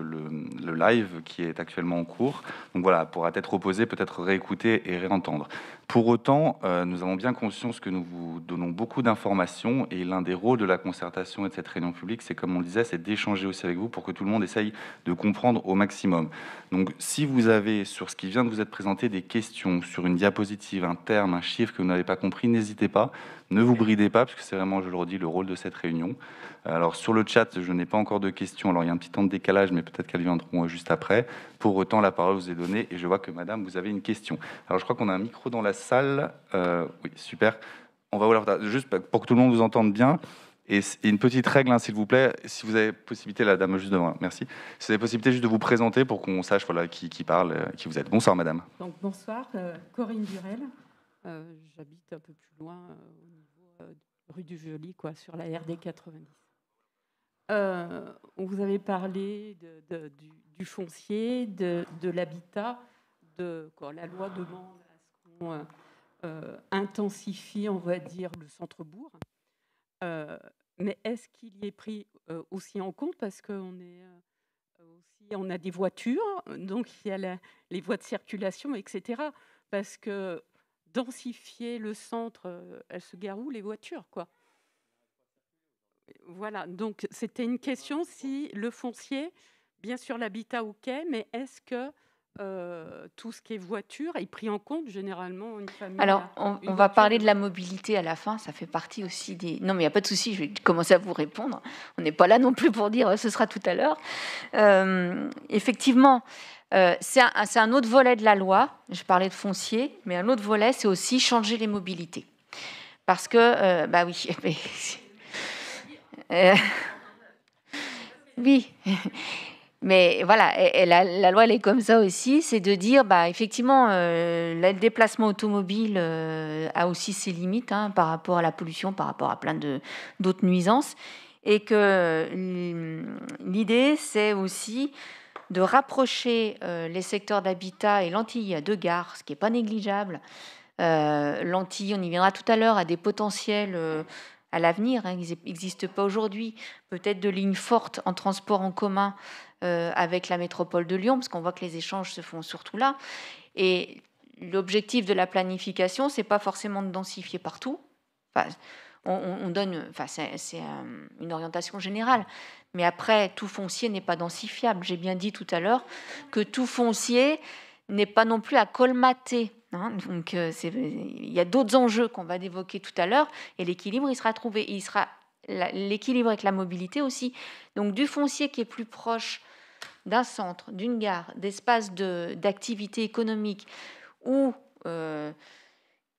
live qui est actuellement en cours. Donc voilà, pourra être reposé, peut-être réécouter et réentendre. Pour autant, euh, nous avons bien conscience que nous vous donnons beaucoup d'informations et l'un des rôles de la concertation et de cette réunion publique, c'est comme on le disait, c'est d'échanger aussi avec vous pour que tout le monde essaye de comprendre au maximum. Donc si vous avez sur ce qui vient de vous être présenté des questions sur une diapositive, un terme, un chiffre que vous n'avez pas compris, n'hésitez pas, ne vous bridez pas, parce que c'est vraiment, je le redis, le rôle de cette réunion. Alors sur le chat, je n'ai pas encore de questions. Alors il y a un petit temps de décalage, mais peut-être qu'elles viendront euh, juste après. Pour autant, la parole vous est donnée et je vois que Madame, vous avez une question. Alors je crois qu'on a un micro dans la salle. Euh, oui, super. On va vouloir, juste pour que tout le monde vous entende bien. Et une petite règle, hein, s'il vous plaît, si vous avez possibilité, la dame juste devant, merci, si vous avez possibilité juste de vous présenter pour qu'on sache voilà, qui, qui parle, euh, qui vous êtes. Bonsoir, madame. Donc, bonsoir, Corinne Durel. J'habite un peu plus loin, rue du Joli, quoi, sur la RD 90. Euh, vous avez parlé du, foncier, de, l'habitat, de la loi demande à ce qu'on euh, euh, intensifie, on va dire, le centre-bourg. mais est-ce qu'il y est pris aussi en compte parce qu'on est aussi, on a des voitures, donc il y a les voies de circulation, etc. Parce que densifier le centre, elle se où, les voitures, quoi. Voilà, donc c'était une question si le foncier, bien sûr l'habitat ok, mais est-ce que euh, tout ce qui est voiture est pris en compte généralement Alors, on, va parler de la mobilité à la fin, ça fait partie aussi des... Non, mais il n'y a pas de souci, je vais commencer à vous répondre. On n'est pas là non plus pour dire euh, ce sera tout à l'heure. Euh, effectivement, c'est un, autre volet de la loi, je parlais de foncier, mais un autre volet, c'est aussi changer les mobilités. Parce que, bah oui, <laughs> Euh, <laughs> oui. Mais voilà, la, loi, elle est comme ça aussi, c'est de dire, bah, effectivement, euh, le déplacement automobile euh, a aussi ses limites hein, par rapport à la pollution, par rapport à plein d'autres nuisances, et que hum, l'idée, c'est aussi de rapprocher les secteurs d'habitat et l'Antille à deux gares, ce qui n'est pas négligeable. L'Antille, on y viendra tout à l'heure, à des potentiels à l'avenir, il hein, ils pas aujourd'hui, peut-être de lignes fortes en transport en commun euh, avec la métropole de Lyon, parce qu'on voit que les échanges se font surtout là. Et l'objectif de la planification, c'est pas forcément de densifier partout. on, on, donne, enfin, c'est euh, une orientation générale. Mais après, tout foncier n'est pas densifiable. J'ai bien dit tout à l'heure que tout foncier n'est pas non plus à colmater. Hein, donc euh, il y a d'autres enjeux qu'on va évoquer tout à l'heure et l'équilibre il sera trouvé. il sera l'équilibre avec la mobilité aussi. Donc du foncier qui est plus proche d'un centre, d'une gare, d'espaces d'activité économique ou euh,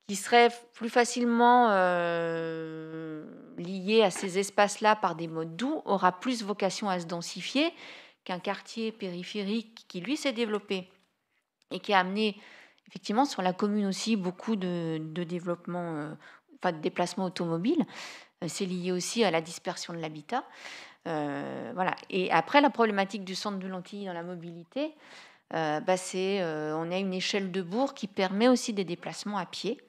qui serait plus facilement euh, lié à ces espaces-là par des modes doux aura plus vocation à se densifier qu'un quartier périphérique qui lui s'est développé et qui a amené effectivement, sur la commune aussi, beaucoup de, développement, de euh, déplacement automobile. Euh, c'est lié aussi à la dispersion de l'habitat. Euh, voilà. Et après, la problématique du centre de l'antille dans la mobilité, bah, c'est on a une échelle de bourg qui permet aussi des déplacements à pied.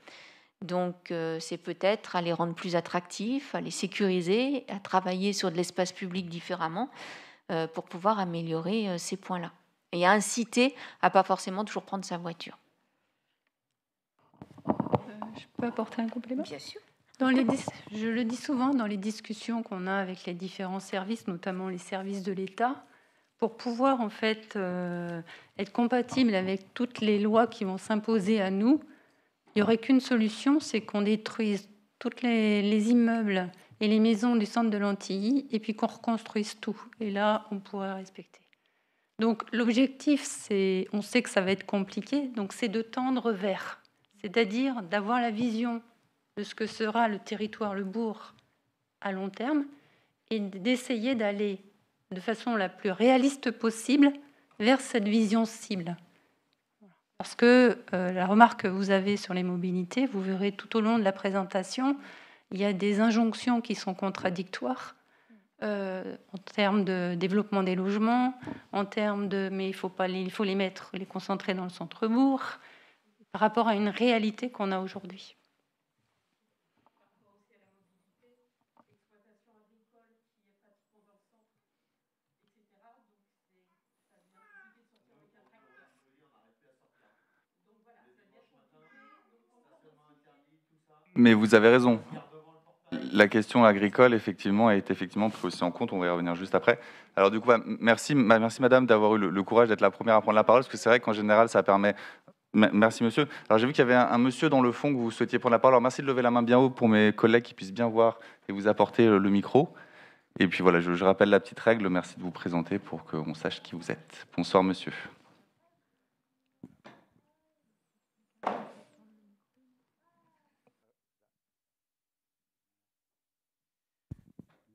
Donc, c'est peut-être à les rendre plus attractifs, à les sécuriser, à travailler sur de l'espace public différemment pour pouvoir améliorer ces points-là et à inciter à pas forcément toujours prendre sa voiture. Je peux apporter un complément Bien sûr. je le dis souvent dans les discussions qu'on a avec les différents services, notamment les services de l'État, pour pouvoir en fait euh, être compatible avec toutes les lois qui vont s'imposer à nous, il n'y aurait qu'une solution, c'est qu'on détruise tous les, immeubles et les maisons du centre de l'Antilly et puis qu'on reconstruise tout. Et là, on pourrait respecter. Donc l'objectif, c'est, on sait que ça va être compliqué, donc c'est de tendre vers c'est-à-dire d'avoir la vision de ce que sera le territoire, le bourg à long terme, et d'essayer d'aller de façon la plus réaliste possible vers cette vision cible. Parce que euh, la remarque que vous avez sur les mobilités, vous verrez tout au long de la présentation, il y a des injonctions qui sont contradictoires euh, en termes de développement des logements, en termes de mais il faut il faut les mettre, les concentrer dans le centre-bourg par rapport à une réalité qu'on a aujourd'hui. Mais vous avez raison. La question agricole, effectivement, est effectivement prise aussi en compte. On va y revenir juste après. Alors, du coup, bah, merci, merci madame d'avoir eu le, courage d'être la première à prendre la parole, parce que c'est vrai qu'en général, ça permet Merci monsieur. Alors j'ai vu qu'il y avait un, monsieur dans le fond que vous souhaitiez prendre la parole. Alors merci de lever la main bien haut pour mes collègues qui puissent bien voir et vous apporter euh, le, micro. Et puis voilà, je, rappelle la petite règle. Merci de vous présenter pour qu'on sache qui vous êtes. Bonsoir monsieur.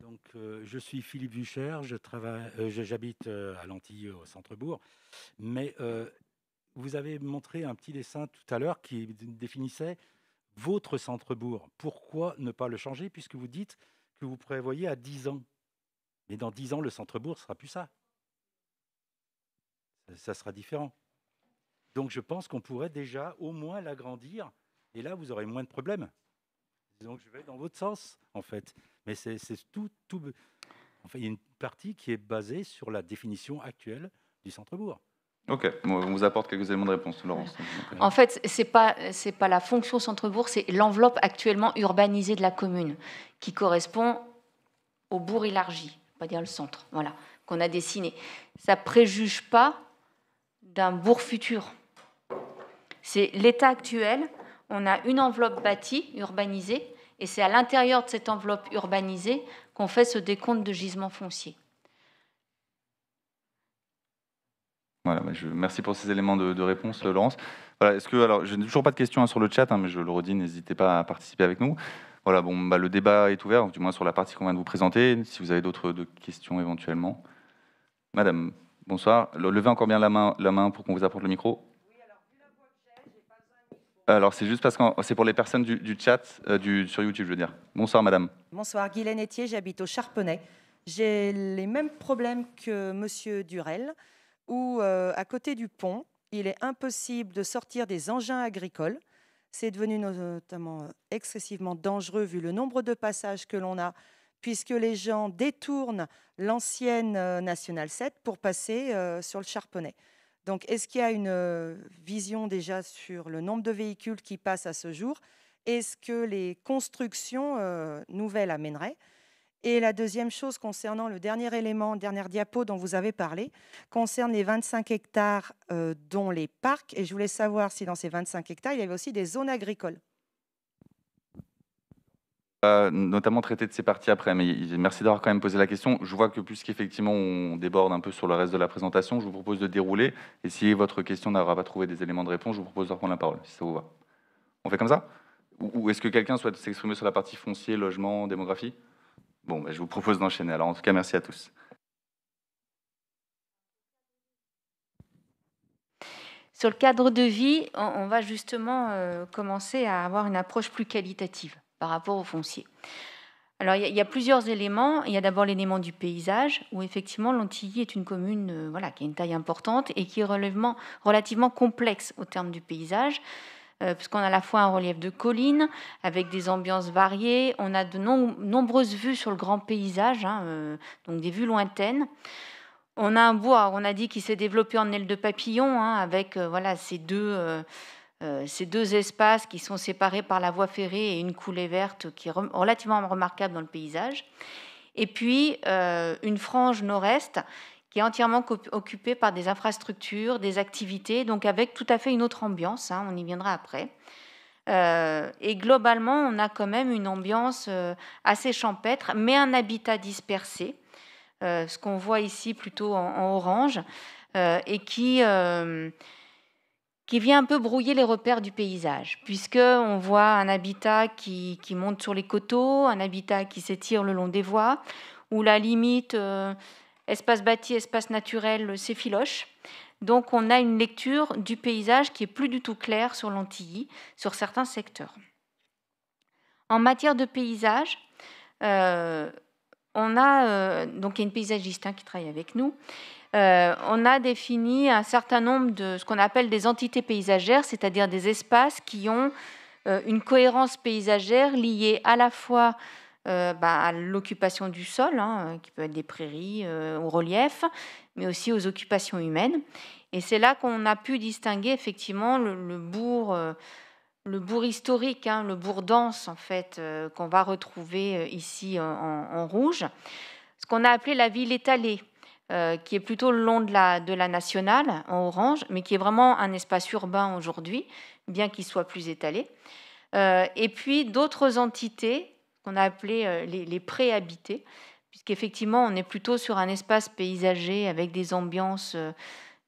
Donc, euh, je suis Philippe Vucher, euh, j'habite à Lentille, au centre-bourg, mais vous avez montré un petit dessin tout à l'heure qui définissait votre centre-bourg. Pourquoi ne pas le changer puisque vous dites que vous prévoyez à 10 ans Mais dans 10 ans, le centre-bourg sera plus ça. Ça sera différent. Donc je pense qu'on pourrait déjà au moins l'agrandir et là, vous aurez moins de problèmes. Donc je vais dans votre sens, en fait. Mais c'est tout, tout... il y a une partie qui est basée sur la définition actuelle du centre-bourg. Ok, on vous apporte quelques éléments de réponse, Laurence. Euh, en fait, ce n'est pas, pas la fonction centre-bourg, c'est l'enveloppe actuellement urbanisée de la commune, qui correspond au bourg élargi, pas dire le centre, voilà, qu'on a dessiné. Ça préjuge pas d'un bourg futur. C'est l'état actuel, on a une enveloppe bâtie, urbanisée, et c'est à l'intérieur de cette enveloppe urbanisée qu'on fait ce décompte de gisements fonciers. Voilà, bah, je, merci pour ces éléments de, réponse, Laurence. Voilà, est-ce que, alors, je n'ai toujours pas de questions hein, sur le chat, hein, mais je le redis, n'hésitez pas à participer avec nous. Voilà, bon, bah, le débat est ouvert, du moins sur la partie qu'on vient de vous présenter. Si vous avez d'autres questions éventuellement. Madame, bonsoir. Levez encore bien la main, la main pour qu'on vous apporte le micro. Alors, c'est juste parce que c'est pour les personnes du, chat, euh, du, sur YouTube, je veux dire. Bonsoir, madame. Bonsoir, Guylaine Etier, j'habite au Charpenay. J'ai les mêmes problèmes que monsieur Durel où, euh, à côté du pont, il est impossible de sortir des engins agricoles. C'est devenu notamment euh, excessivement dangereux vu le nombre de passages que l'on a, puisque les gens détournent l'ancienne euh, Nationale 7 pour passer sur le Charponnet. Donc, est-ce qu'il y a une vision déjà sur le nombre de véhicules qui passent à ce jour Est-ce que les constructions nouvelles amèneraient et la deuxième chose concernant le dernier élément, dernière diapo dont vous avez parlé, concerne les 25 hectares euh, dont les parcs. Et je voulais savoir si dans ces 25 hectares, il y avait aussi des zones agricoles. Euh, notamment traiter de ces parties après, mais merci d'avoir quand même posé la question. Je vois que puisqu'effectivement on déborde un peu sur le reste de la présentation, je vous propose de dérouler. Et si votre question n'aura pas trouvé des éléments de réponse, je vous propose de reprendre la parole, si ça vous va. On fait comme ça Ou est-ce que quelqu'un souhaite s'exprimer sur la partie foncier, logement, démographie bah, je vous propose d'enchaîner. Alors, en tout cas, merci à tous. Sur le cadre de vie, on, va justement euh, commencer à avoir une approche plus qualitative par rapport au foncier. Alors, il y, a plusieurs éléments. Il y a d'abord l'élément du paysage, où effectivement l'Antilly est une commune euh, qui a une taille importante et qui est relativement complexe au terme du paysage. Euh, puisqu'on a à la fois un relief de collines avec des ambiances variées, on a de nombreuses vues sur le grand paysage, hein, euh, donc des vues lointaines. On a un bois, on a dit, qu'il s'est développé en aile de papillon, hein, avec euh, voilà ces deux ces deux espaces qui sont séparés par la voie ferrée et une coulée verte qui est relativement remarquable dans le paysage. Et puis une frange nord-est qui est entièrement occupé par des infrastructures, des activités, donc avec tout à fait une autre ambiance, hein, on y viendra après. Euh, et globalement, on a quand même une ambiance euh, assez champêtre, mais un habitat dispersé, euh, ce qu'on voit ici plutôt en, en orange, et qui, qui vient un peu brouiller les repères du paysage, puisque on voit un habitat qui, qui monte sur les coteaux, un habitat qui s'étire le long des voies, où la limite espace bâti, espace naturel, euh, c'est philoche. Donc on a une lecture du paysage qui est plus du tout claire sur l'Antilly, sur certains secteurs. En matière de paysage, euh, on a euh, donc il y a une paysagiste hein, qui travaille avec nous. on a défini un certain nombre de ce qu'on appelle des entités paysagères, c'est-à-dire des espaces qui ont une cohérence paysagère liée à la fois euh, bah, à l'occupation du sol, hein, euh, qui peut être des prairies, euh, au relief, mais aussi aux occupations humaines. Et c'est là qu'on a pu distinguer effectivement le, bourg. le bourg historique, hein, le bourg dense en fait, qu'on va retrouver ici en, rouge, ce qu'on a appelé la ville étalée, qui est plutôt le long de la, de la nationale en orange, mais qui est vraiment un espace urbain aujourd'hui, bien qu'il soit plus étalé. et puis d'autres entités qu'on a appelé euh, les, les préhabités, puisqu'effectivement, on est plutôt sur un espace paysager avec des ambiances, euh,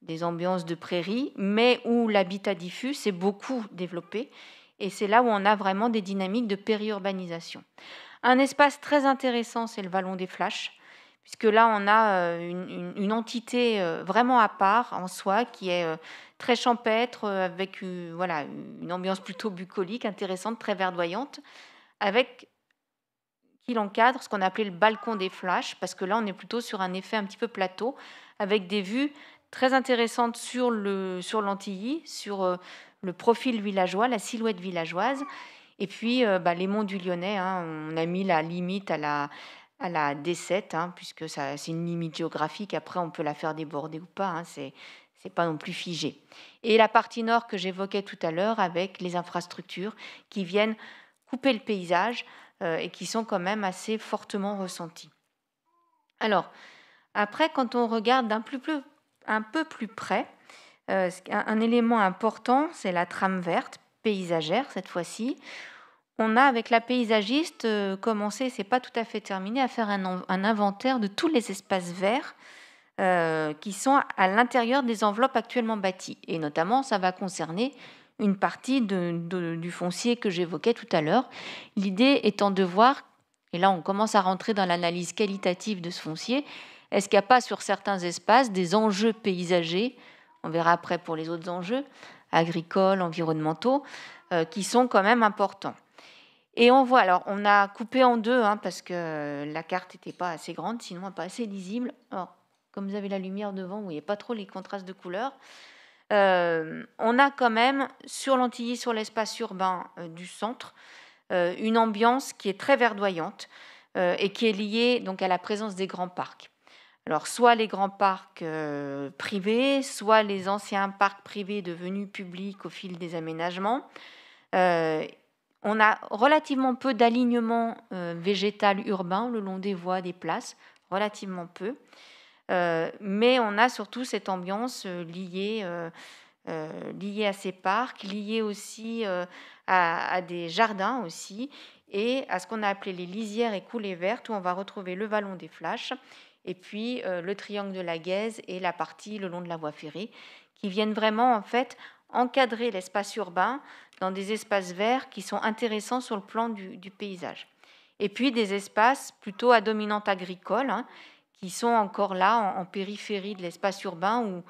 des ambiances de prairies, mais où l'habitat diffus s'est beaucoup développé. Et c'est là où on a vraiment des dynamiques de périurbanisation. Un espace très intéressant, c'est le Vallon des Flaches, puisque là, on a euh, une, entité vraiment à part en soi, qui est très champêtre, avec une, voilà, une ambiance plutôt bucolique, intéressante, très verdoyante, avec qui l'encadre, ce qu'on appelait le balcon des flashs, parce que là, on est plutôt sur un effet un petit peu plateau, avec des vues très intéressantes sur le sur l'Antilly, sur euh, le profil villageois, la silhouette villageoise, et puis euh, bah, les monts du Lyonnais. Hein, on a mis la limite à la à la D7, hein, puisque ça, c'est une limite géographique. Après, on peut la faire déborder ou pas. Hein, c'est c'est pas non plus figé. Et la partie nord que j'évoquais tout à l'heure, avec les infrastructures qui viennent couper le paysage euh, et qui sont quand même assez fortement ressentis. Alors, après, quand on regarde d'un un peu plus près, euh, un, élément important, c'est la trame verte, paysagère cette fois-ci. On a avec la paysagiste commencé, euh, commencé, c'est pas tout à fait terminé, à faire un, inventaire de tous les espaces verts qui sont à l'intérieur des enveloppes actuellement bâties. Et notamment, ça va concerner une partie du foncier que j'évoquais tout à l'heure. L'idée étant de voir, et là on commence à rentrer dans l'analyse qualitative de ce foncier, est-ce qu'il n'y a pas sur certains espaces des enjeux paysagers, on verra après pour les autres enjeux, agricoles, environnementaux, euh, qui sont quand même importants. Et on voit, alors on a coupé en deux, hein, parce que la carte n'était pas assez grande, sinon pas assez lisible. comme vous avez la lumière devant, vous a pas trop les contrastes de couleurs. Euh, on a quand même sur l'Antilly, sur l'espace urbain euh, du centre, euh, une ambiance qui est très verdoyante et qui est liée donc à la présence des grands parcs. Alors soit les grands parcs privés, soit les anciens parcs privés devenus publics au fil des aménagements. on a relativement peu d'alignement végétal urbain le long des voies, des places, relativement peu. Euh, mais on a surtout cette ambiance euh, euh, liée, à ces parcs, liée aussi à, des jardins aussi, et à ce qu'on a appelé les lisières et coulées vertes, où on va retrouver le vallon des Flashs, et puis le triangle de la guise et la partie le long de la voie ferrée, qui viennent vraiment en fait encadrer l'espace urbain dans des espaces verts qui sont intéressants sur le plan du, paysage. Et puis des espaces plutôt à dominante agricole, hein, qui sont encore là en, périphérie de l'espace urbain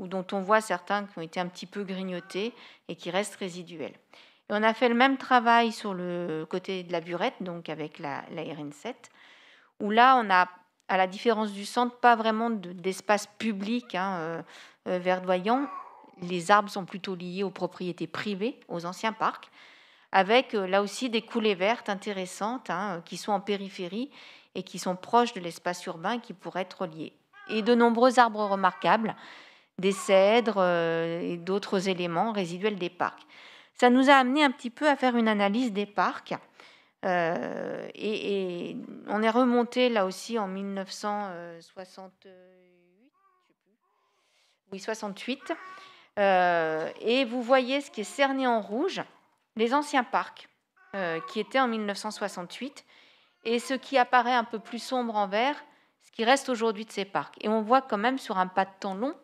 ou, dont on voit certains qui ont été un petit peu grignotés et qui restent résiduels. Et on a fait le même travail sur le côté de la burette, donc avec la, la RN7, où là, on a, à la différence du centre, pas vraiment d'espace public hein, euh, euh, verdoyant. Les arbres sont plutôt liés aux propriétés privées, aux anciens parcs, avec euh, là aussi des coulées vertes intéressantes hein, qui sont en périphérie et qui sont proches de l'espace urbain qui pourraient être liés. Et de nombreux arbres remarquables, des cèdres euh, et d'autres éléments résiduels des parcs. Ça nous a amené un petit peu à faire une analyse des parcs. Euh, et, on est remonté là aussi en 1968, oui, 68. Euh, et vous voyez ce qui est cerné en rouge, les anciens parcs qui étaient en 1968 et ce qui apparaît un peu plus sombre en vert, ce qui reste aujourd'hui de ces parcs. Et on voit quand même sur un pas de temps long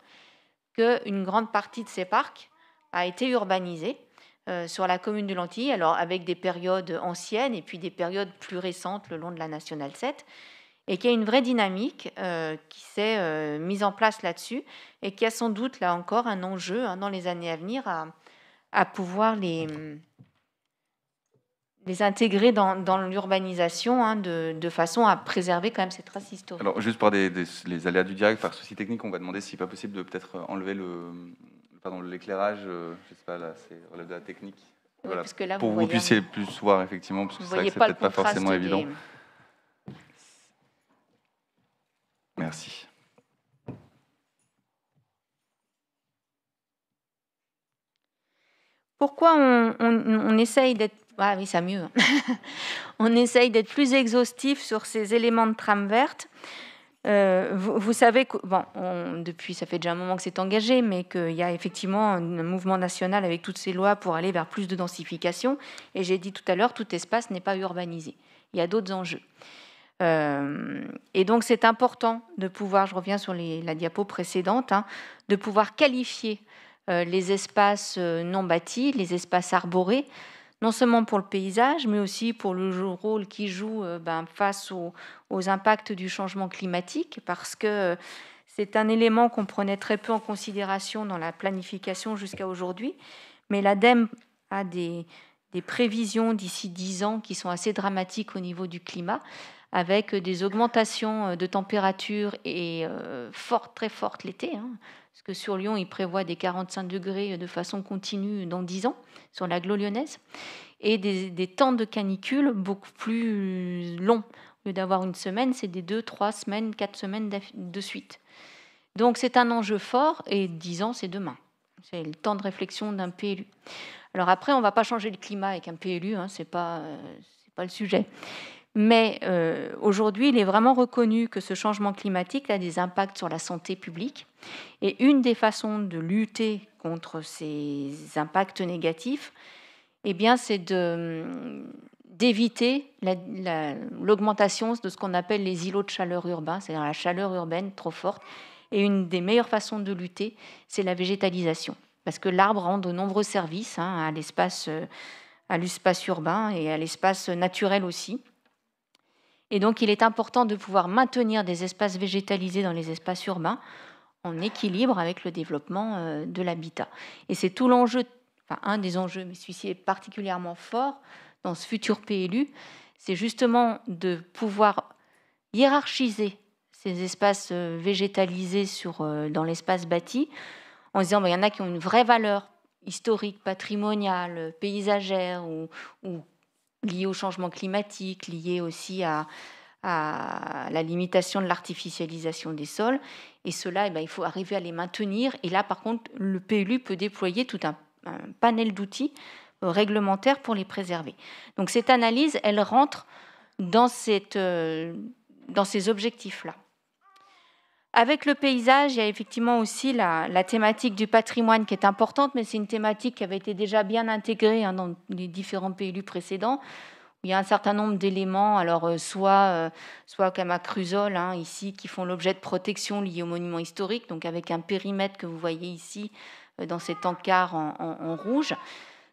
qu'une grande partie de ces parcs a été urbanisée euh, sur la commune de Lentille, alors avec des périodes anciennes et puis des périodes plus récentes le long de la Nationale 7, et qu'il y a une vraie dynamique euh, qui s'est euh, mise en place là-dessus et qui a sans doute là encore un enjeu hein, dans les années à venir à pouvoir les, les intégrer dans, l'urbanisation hein, de, façon à préserver quand même ces traces historiques. Alors, juste par des, les aléas du direct, par souci technique, on va demander s'il n'est pas possible de peut-être enlever l'éclairage, euh, je sais pas, là, c'est relève de la technique. que là, pour vous, puissiez plus voir, effectivement, parce que c'est peut-être pas forcément évident. Merci. Pourquoi on essaye d'être oui, ça mieux. Hein. <laughs> on essaye d'être plus exhaustif sur ces éléments de trame verte. Euh, vous, savez que, depuis, ça fait déjà un moment que c'est engagé, mais qu'il y a effectivement un mouvement national avec toutes ces lois pour aller vers plus de densification. Et j'ai dit tout à l'heure, tout espace n'est pas urbanisé. Il y a d'autres enjeux. Euh, et donc, c'est important de pouvoir, je reviens sur la diapo précédente, hein, de pouvoir qualifier euh, les espaces non bâtis, les espaces arborés, non seulement pour le paysage, mais aussi pour le rôle qu'il joue euh, ben, face aux, impacts du changement climatique, parce que euh, c'est un élément qu'on prenait très peu en considération dans la planification jusqu'à aujourd'hui, mais l'ADEME a des, prévisions d'ici 10 ans qui sont assez dramatiques au niveau du climat, avec des augmentations euh, de température et très fortes l'été. Hein parce que sur Lyon, il prévoit des 45 degrés de façon continue dans 10 ans, sur la lyonnaise, et des, temps de canicule beaucoup plus longs. Au lieu d'avoir une semaine, c'est des 2, 3 semaines, 4 semaines de suite. Donc c'est un enjeu fort, et 10 ans, c'est demain. C'est le temps de réflexion d'un PLU. Alors après, on ne va pas changer le climat avec un PLU, hein, ce n'est pas, euh, pas le sujet. Mais euh, aujourd'hui, il est vraiment reconnu que ce changement climatique a des impacts sur la santé publique. Et une des façons de lutter contre ces impacts négatifs, eh bien, c'est hum, d'éviter l'augmentation de ce qu'on appelle les îlots de chaleur urbains, c'est-à-dire la chaleur urbaine trop forte. Et une des meilleures façons de lutter, c'est la végétalisation. Parce que l'arbre rend de nombreux services hein, euh, à l'espace urbain et à l'espace naturel aussi. Et donc, il est important de pouvoir maintenir des espaces végétalisés dans les espaces urbains en équilibre avec le développement euh, de l'habitat. Et c'est tout l'enjeu, enfin un des enjeux, mais celui-ci est particulièrement fort dans ce futur PLU, c'est justement de pouvoir hiérarchiser ces espaces euh, végétalisés sur, euh, dans l'espace bâti en disant ben, il y en a qui ont une vraie valeur historique, patrimoniale, paysagère ou, ou liées au changement climatique, liées aussi à, la limitation de l'artificialisation des sols. Et cela, eh ben, il faut arriver à les maintenir. Et là, par contre, le PLU peut déployer tout un, panel d'outils euh, réglementaires pour les préserver. Donc cette analyse, elle rentre dans euh, ces objectifs-là. Avec le paysage, il y a effectivement aussi la, thématique du patrimoine qui est importante, mais c'est une thématique qui avait été déjà bien intégrée hein, dans les différents PLU précédents. Il y a un certain nombre d'éléments, alors euh, soit, euh, soit comme à Cruzol, hein, ici, qui font l'objet de protection liées aux monuments historiques, donc avec un périmètre que vous voyez ici euh, dans cet encart en, rouge,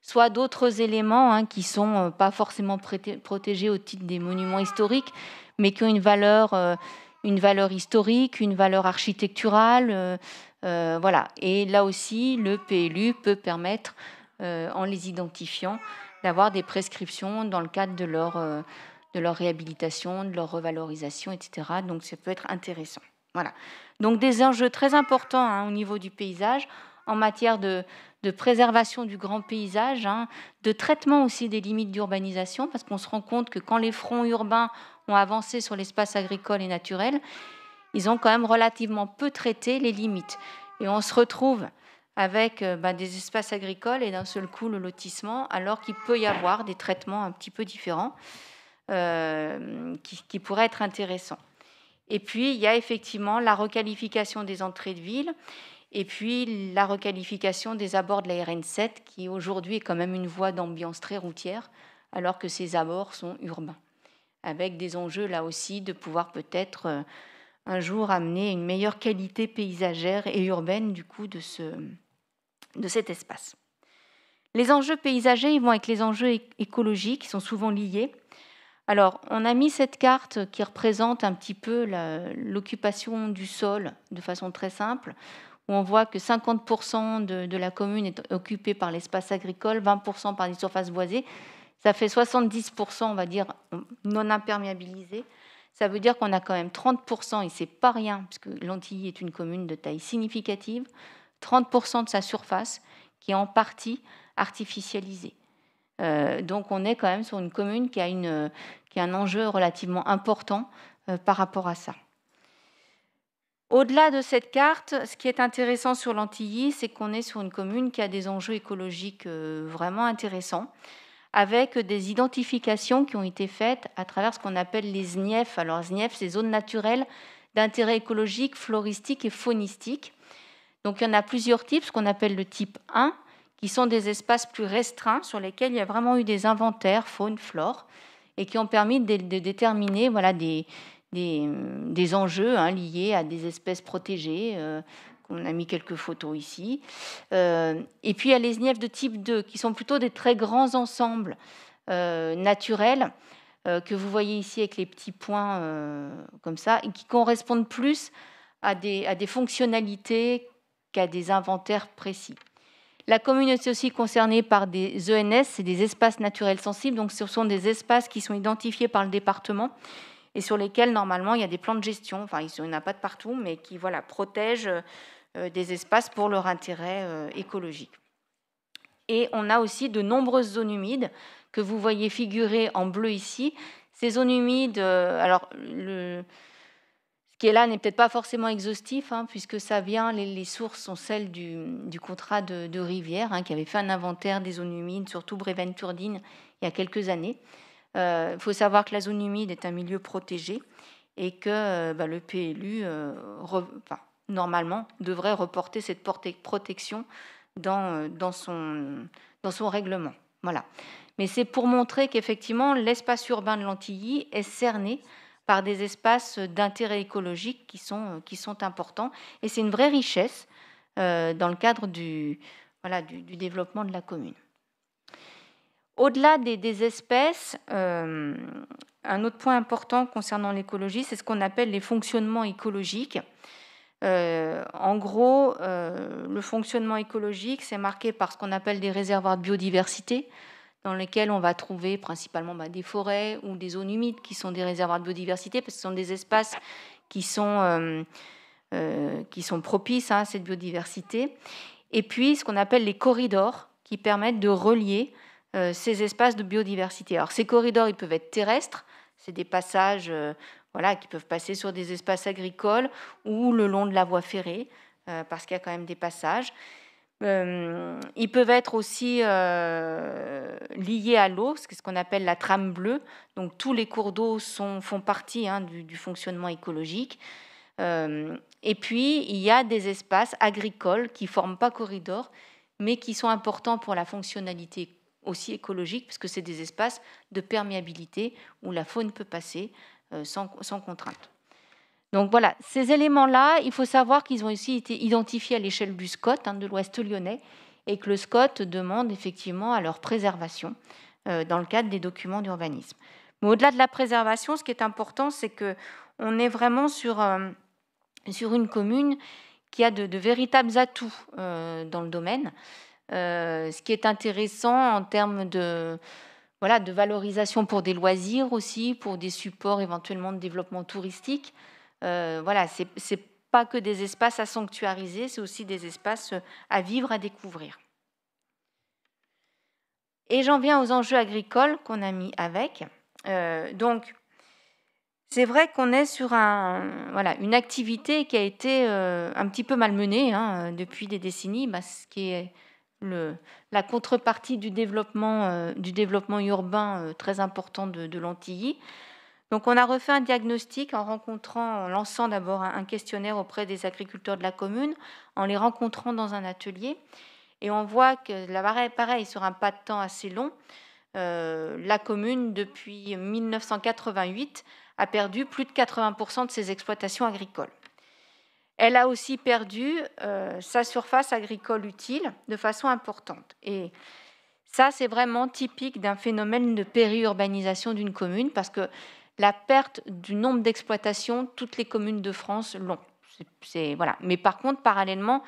soit d'autres éléments hein, qui ne sont pas forcément protégés au titre des monuments historiques, mais qui ont une valeur une valeur historique, une valeur architecturale. Euh, euh, voilà. Et là aussi, le PLU peut permettre, euh, en les identifiant, d'avoir des prescriptions dans le cadre de leur, de leur réhabilitation, de leur revalorisation, etc. Donc ça peut être intéressant. Voilà. Donc des enjeux très importants hein, au niveau du paysage en matière de, de préservation du grand paysage, hein, de traitement aussi des limites d'urbanisation, parce qu'on se rend compte que quand les fronts urbains ont avancé sur l'espace agricole et naturel, ils ont quand même relativement peu traité les limites. Et on se retrouve avec euh, bah, des espaces agricoles et d'un seul coup le lotissement, alors qu'il peut y avoir des traitements un petit peu différents euh, qui, qui, pourraient être intéressants. Et puis, il y a effectivement la requalification des entrées de ville et puis la requalification des abords de la RN7, qui aujourd'hui est quand même une voie d'ambiance très routière, alors que ces abords sont urbains, avec des enjeux là aussi de pouvoir peut-être euh, un jour amener une meilleure qualité paysagère et urbaine du coup de, ce, de cet espace. Les enjeux paysagers vont avec les enjeux écologiques, qui sont souvent liés. Alors, on a mis cette carte qui représente un petit peu l'occupation du sol de façon très simple où on voit que 50% de, la commune est occupée par l'espace agricole, 20% par des surfaces boisées. Ça fait 70%, on va dire, non imperméabilisées. Ça veut dire qu'on a quand même 30%, et c'est pas rien, puisque l'Antilly est une commune de taille significative, 30% de sa surface qui est en partie artificialisée. Euh, donc on est quand même sur une commune qui a, une, qui a un enjeu relativement important euh, par rapport à ça. Au-delà de cette carte, ce qui est intéressant sur l'Antilly, c'est qu'on est sur une commune qui a des enjeux écologiques euh, vraiment intéressants, avec des identifications qui ont été faites à travers ce qu'on appelle les Zniefs. Alors Zniefs, c'est zones naturelles d'intérêt écologique, floristique et faunistique. Donc il y en a plusieurs types, ce qu'on appelle le type 1, qui sont des espaces plus restreints sur lesquels il y a vraiment eu des inventaires faune, flore, et qui ont permis de, de déterminer voilà, des, euh, des, enjeux hein, liés à des espèces protégées. Euh, qu'on on a mis quelques photos ici. Euh, et puis il y a les nièvres de type 2, qui sont plutôt des très grands ensembles naturels que vous voyez ici avec les petits points comme ça, et qui correspondent plus à des, à des fonctionnalités qu'à des inventaires précis. La commune est aussi concernée par des ENS, c'est des espaces naturels sensibles, donc ce sont des espaces qui sont identifiés par le département et sur lesquels normalement il y a des plans de gestion, enfin il n'y en a pas de partout, mais qui voilà, protègent euh, des espaces pour leur intérêt euh, écologique. Et on a aussi de nombreuses zones humides que vous voyez figurer en bleu ici. Ces zones humides, euh, alors ce qui est là n'est peut-être pas forcément exhaustif, hein, puisque ça vient, les, sources sont celles du, contrat de, Rivière, hein, qui avait fait un inventaire des zones humides, surtout Breven-Tourdine, il y a quelques années. Il euh, faut savoir que la zone humide est un milieu protégé et que euh, bah, le PLU, euh, normalement, devrait reporter cette protection dans, dans, son, dans son règlement. Voilà. Mais c'est pour montrer qu'effectivement, l'espace urbain de Lantilly est cerné par des espaces d'intérêt écologique qui sont, qui sont importants. Et c'est une vraie richesse dans le cadre du, voilà, du développement de la commune. Au-delà des, espèces, euh, un autre point important concernant l'écologie, c'est ce qu'on appelle les fonctionnements écologiques. Euh, en gros, euh, le fonctionnement écologique, c'est marqué par ce qu'on appelle des réservoirs de biodiversité, dans lesquels on va trouver principalement bah, des forêts ou des zones humides qui sont des réservoirs de biodiversité, parce que ce sont des espaces qui sont, qui sont propices à cette biodiversité. Et puis, ce qu'on appelle les corridors, qui permettent de relier euh, ces espaces de biodiversité. Alors ces corridors, ils peuvent être terrestres, c'est des passages euh, voilà, qui peuvent passer sur des espaces agricoles ou le long de la voie ferrée, euh, parce qu'il y a quand même des passages. ils peuvent être aussi liés à l'eau, ce qu'on appelle la trame bleue. Donc tous les cours d'eau font partie hein, du, fonctionnement écologique. et puis il y a des espaces agricoles qui ne forment pas corridor, mais qui sont importants pour la fonctionnalité aussi écologique, parce que c'est des espaces de perméabilité où la faune peut passer euh, sans, sans contrainte. Donc voilà, ces éléments-là, il faut savoir qu'ils ont aussi été identifiés à l'échelle du SCOT, hein, de l'Ouest lyonnais, et que le SCOT demande effectivement à leur préservation euh, dans le cadre des documents d'urbanisme. Mais au-delà de la préservation, ce qui est important, c'est que on est vraiment sur, euh, sur une commune qui a de, véritables atouts dans le domaine. Euh, ce qui est intéressant en termes de, de valorisation pour des loisirs aussi, pour des supports éventuellement de développement touristique. Euh, voilà, c'est pas que des espaces à sanctuariser, c'est aussi des espaces euh, à vivre, à découvrir. Et j'en viens aux enjeux agricoles qu'on a mis avec. Euh, donc, c'est vrai qu'on est sur un, voilà, une activité qui a été un petit peu malmenée hein, depuis des décennies, bah, ce qui est la contrepartie du développement, euh, urbain euh, très important de, de l'Antilly. Donc on a refait un diagnostic en rencontrant, lançant d'abord un questionnaire auprès des agriculteurs de la commune, en les rencontrant dans un atelier. Et on voit que pareil, sur un pas de temps assez long, euh, la commune, depuis 1988, a perdu plus de 80% de ses exploitations agricoles. Elle a aussi perdu euh, sa surface agricole utile de façon importante. Et ça, c'est vraiment typique d'un phénomène de périurbanisation d'une commune, parce que la perte du nombre d'exploitations, toutes les communes de France l'ont. voilà. Mais par contre, parallèlement,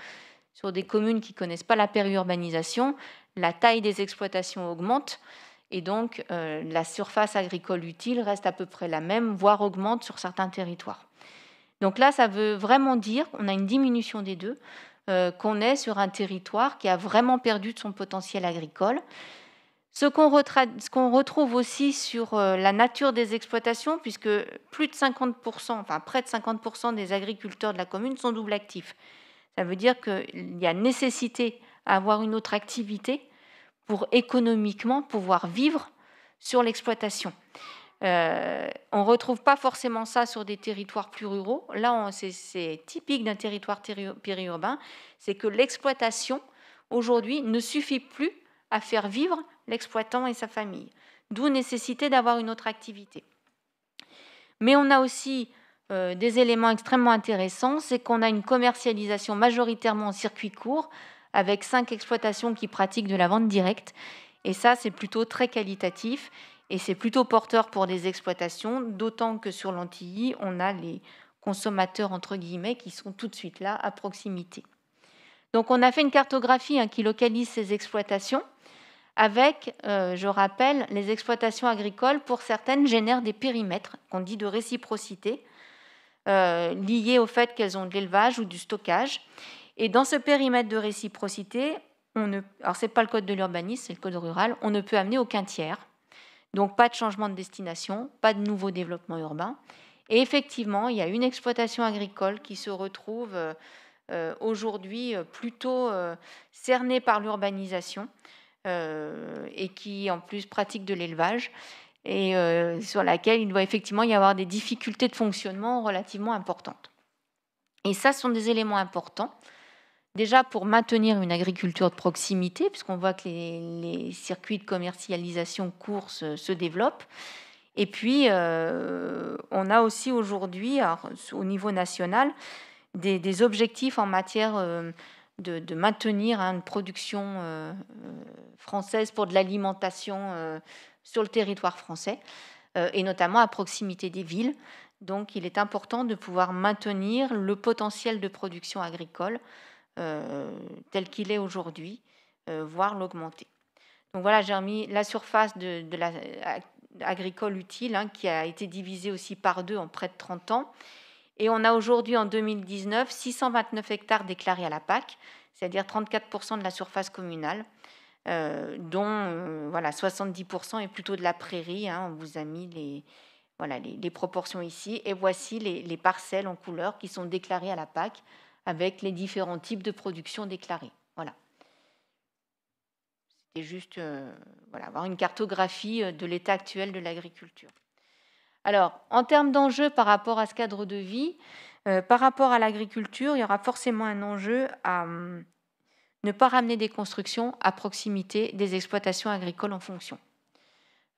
sur des communes qui ne connaissent pas la périurbanisation, la taille des exploitations augmente et donc euh, la surface agricole utile reste à peu près la même, voire augmente sur certains territoires. Donc là, ça veut vraiment dire qu'on a une diminution des deux, euh, qu'on est sur un territoire qui a vraiment perdu de son potentiel agricole. Ce qu'on, retrouve aussi sur euh, la nature des exploitations, puisque plus de 50%, enfin près de 50% des agriculteurs de la commune sont double actifs. Ça veut dire qu'il y a nécessité à avoir une autre activité pour économiquement pouvoir vivre sur l'exploitation. Euh, on ne retrouve pas forcément ça sur des territoires plus ruraux. Là, c'est typique d'un territoire périurbain, c'est que l'exploitation, aujourd'hui, ne suffit plus à faire vivre l'exploitant et sa famille, d'où nécessité d'avoir une autre activité. Mais on a aussi euh, des éléments extrêmement intéressants, c'est qu'on a une commercialisation majoritairement en circuit court, avec cinq exploitations qui pratiquent de la vente directe. Et ça, c'est plutôt très qualitatif. Et c'est plutôt porteur pour des exploitations, d'autant que sur l'Antilly, on a les consommateurs, entre guillemets, qui sont tout de suite là, à proximité. Donc on a fait une cartographie hein, qui localise ces exploitations avec, euh, je rappelle, les exploitations agricoles, pour certaines, génèrent des périmètres qu'on dit de réciprocité, euh, liés au fait qu'elles ont de l'élevage ou du stockage. Et dans ce périmètre de réciprocité, on ne, alors c'est pas le code de l'urbanisme, c'est le code rural, on ne peut amener aucun tiers. Donc pas de changement de destination, pas de nouveau développement urbain. Et effectivement, il y a une exploitation agricole qui se retrouve euh, euh, aujourd'hui euh, plutôt cernée par l'urbanisation et qui en plus pratique de l'élevage et sur laquelle il doit effectivement y avoir des difficultés de fonctionnement relativement importantes. Et ça, ce sont des éléments importants Déjà pour maintenir une agriculture de proximité, puisqu'on voit que les, circuits de commercialisation courts se développent. Et puis, euh, on a aussi aujourd'hui, au niveau national, des, objectifs en matière euh, de, maintenir hein, une production euh, française pour de l'alimentation sur le territoire français, et notamment à proximité des villes. Donc, il est important de pouvoir maintenir le potentiel de production agricole euh, tel qu'il est aujourd'hui, euh, voire l'augmenter. Donc voilà, j'ai remis la surface de, euh, agricole utile hein, qui a été divisée aussi par deux en près de 30 ans. Et on a aujourd'hui en 2019 629 hectares déclarés à la PAC, c'est-à-dire 34% de la surface communale, dont voilà, 70% est plutôt de la prairie. Hein. on vous a mis les, proportions ici. Et voici les, parcelles en couleur qui sont déclarées à la PAC avec les différents types de production déclarés. Voilà. C'était juste euh, avoir une cartographie euh, de l'état actuel de l'agriculture. Alors, en termes d'enjeux par rapport à ce cadre de vie, euh, par rapport à l'agriculture, il y aura forcément un enjeu à ne pas ramener des constructions à proximité des exploitations agricoles en fonction.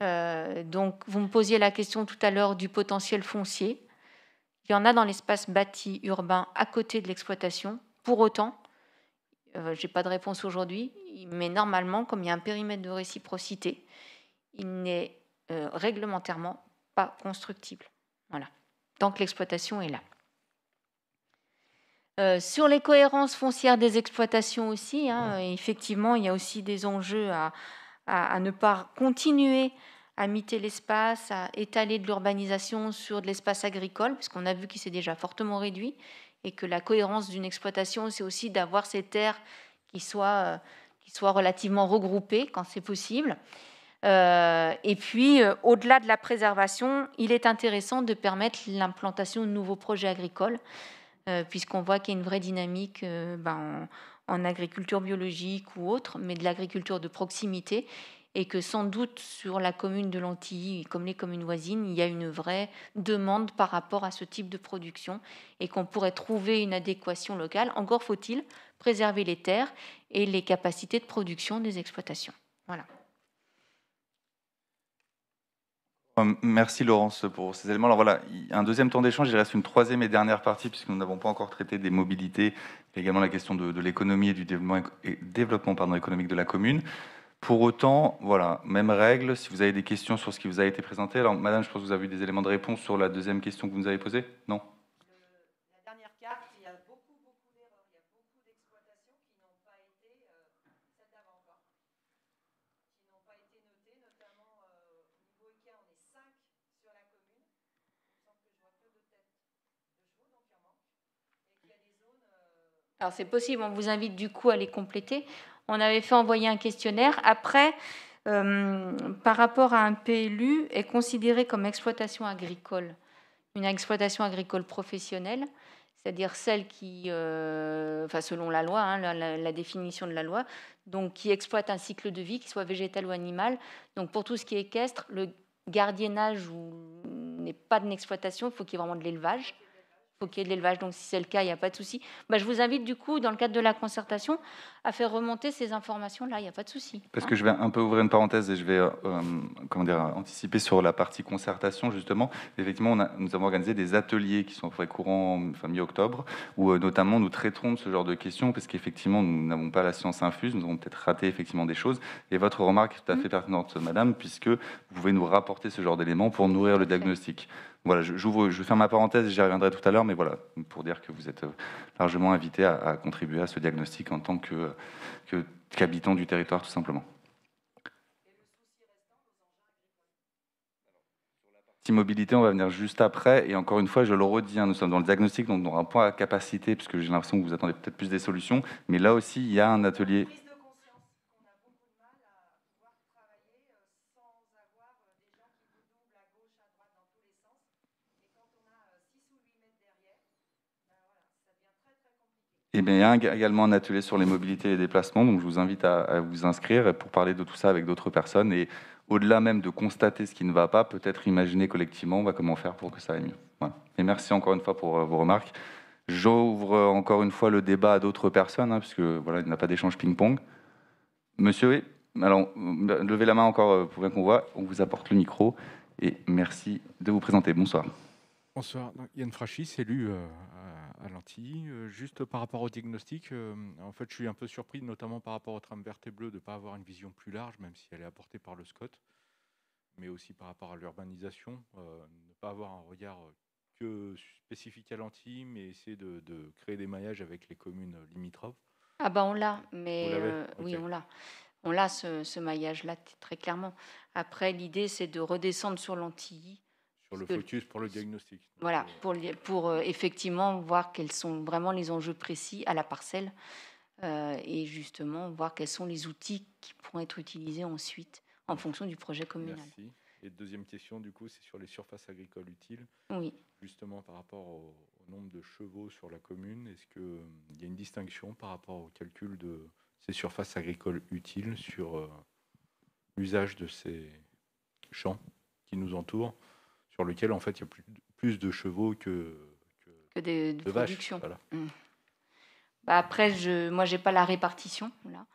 donc, vous me posiez la question tout à l'heure du potentiel foncier. Il y en a dans l'espace bâti urbain à côté de l'exploitation. Pour autant, euh, je n'ai pas de réponse aujourd'hui, mais normalement, comme il y a un périmètre de réciprocité, il n'est euh, réglementairement pas constructible. Voilà. Tant que l'exploitation est là. Euh, sur les cohérences foncières des exploitations aussi, hein, effectivement, il y a aussi des enjeux à ne pas continuer à miter l'espace, à étaler de l'urbanisation sur de l'espace agricole, puisqu'on a vu qu'il s'est déjà fortement réduit, et que la cohérence d'une exploitation, c'est aussi d'avoir ces terres qui soient, euh, qui soient relativement regroupées quand c'est possible. Euh, et puis, euh, au-delà de la préservation, il est intéressant de permettre l'implantation de nouveaux projets agricoles, puisqu'on voit qu'il y a une vraie dynamique ben, en, en, agriculture biologique ou autre, mais de l'agriculture de proximité et que sans doute sur la commune de Lantilly, comme les communes voisines, il y a une vraie demande par rapport à ce type de production et qu'on pourrait trouver une adéquation locale. Encore faut-il préserver les terres et les capacités de production des exploitations. Voilà. Euh, merci Laurence pour ces éléments. Alors voilà, un deuxième temps d'échange, il reste une troisième et dernière partie, puisque nous n'avons pas encore traité des mobilités, également la question de, l'économie et du développement, développement économique de la commune. Pour autant, voilà, même règle, si vous avez des questions sur ce qui vous a été présenté, alors madame, je pense que vous avez eu des éléments de réponse sur la deuxième question que vous nous avez posée, non La dernière carte, il y a beaucoup, beaucoup d'erreurs, il y a beaucoup d'exploitations qui n'ont pas été, euh, celles d'avant encore, qui n'ont pas été notées, notamment euh, au niveau IKEA, on est 5 sur la commune, On semble que je vois que de têtes de chevaux, donc il manque, et qu'il y a des zones... Euh, alors c'est possible, on vous invite du coup à les compléter on avait fait envoyer un questionnaire. Après, euh, par rapport à un PLU, est considéré comme exploitation agricole, une exploitation agricole professionnelle, c'est-à-dire celle qui, euh, enfin selon la loi, hein, la, définition de la loi, donc qui exploite un cycle de vie, qu'il soit végétal ou animal. Donc pour tout ce qui est équestre, le gardiennage n'est pas une exploitation, il faut qu'il y ait vraiment de l'élevage faut de l'élevage. Donc si c'est le cas, il n'y a pas de souci. Bah, je vous invite du coup, dans le cadre de la concertation, à faire remonter ces informations-là. Il n'y a pas de souci. Parce hein. que je vais un peu ouvrir une parenthèse et je vais euh, euh, comment dire, anticiper sur la partie concertation, justement. Effectivement, nous avons organisé des ateliers qui sont très courants, enfin, euh, mi-octobre, où notamment nous traiterons de ce genre de questions, parce qu'effectivement, nous n'avons pas la science infuse, nous avons peut-être raté effectivement des choses. Et votre remarque est tout à fait mmh. pertinente, madame, puisque vous pouvez nous rapporter ce genre d'éléments pour nourrir le diagnostic. Voilà, je ferme ma parenthèse, j'y reviendrai tout à l'heure, mais voilà, pour dire que vous êtes euh, largement invité à, contribuer à ce diagnostic en tant que, euh, que qu'habitant du territoire, tout simplement. mobilité, on va venir juste après. Et encore une fois, je le redis, hein, nous sommes dans le diagnostic, donc on un point à capacité, puisque j'ai l'impression que vous attendez peut-être plus des solutions. Mais là aussi, il y a un atelier. il y a également un atelier sur les mobilités et les déplacements, donc je vous invite à, vous inscrire pour parler de tout ça avec d'autres personnes. Et au-delà même de constater ce qui ne va pas, peut-être imaginer collectivement comment faire pour que ça aille mieux. Et merci encore une fois pour euh, vos remarques. J'ouvre euh, encore une fois le débat à d'autres personnes, parce hein, puisque voilà, il n'y a pas d'échange ping-pong. Monsieur, oui, alors euh, levez la main encore pour bien qu'on voit. On vous apporte le micro et merci de vous présenter. Bonsoir. Bonsoir. Yann Frachis, élu à euh, Juste par rapport au diagnostic, euh, en fait, je suis un peu surpris, notamment par rapport au tram vert et bleu, de ne pas avoir une vision plus large, même si elle est apportée par le SCOT, mais aussi par rapport à l'urbanisation, euh, ne pas avoir un regard que spécifique à l'antille, mais essayer de, créer des maillages avec les communes limitrophes. Ah bah on l'a, mais oui, on l'a. On l'a ce, maillage-là très clairement. Après, l'idée, c'est de redescendre sur l'Antilly sur le focus pour le diagnostic. Voilà, euh, pour, pour euh, effectivement voir quels sont vraiment les enjeux précis à la parcelle euh, et justement voir quels sont les outils qui pourront être utilisés ensuite en fonction du projet communal. Merci. Et deuxième question, du coup, c'est sur les surfaces agricoles utiles. Oui. Justement, par rapport au, nombre de chevaux sur la commune, est-ce qu'il y a une distinction par rapport au calcul de ces surfaces agricoles utiles sur l'usage de ces champs qui nous entourent sur lequel en fait il y a plus, de chevaux que, que, des, de, de mmh. bah, après, je, moi j'ai pas la répartition là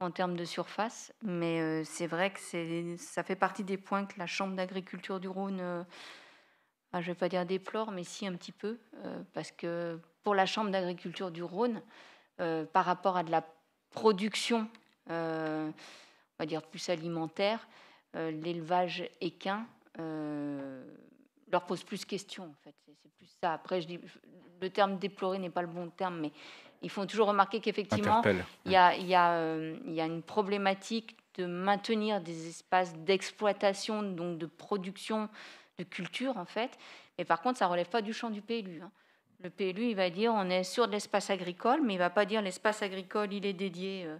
en termes de surface, mais euh, c'est vrai que c'est, ça fait partie des points que la Chambre d'agriculture du Rhône, euh, bah, je vais pas dire déplore, mais si un petit peu, euh, parce que pour la Chambre d'agriculture du Rhône, par rapport à de la production, on va dire plus alimentaire, l'élevage équin euh, leur pose plus questions En fait. C'est plus ça. Après, je dis, le terme déplorer n'est pas le bon terme, mais ils font toujours remarquer qu'effectivement, il y a, y, euh, y a, une problématique de maintenir des espaces d'exploitation, donc de production de culture, en fait. Mais par contre, ça ne relève pas du champ du PLU. Hein. Le PLU, il va dire, on est sur de l'espace agricole, mais il ne va pas dire l'espace agricole, il est dédié euh,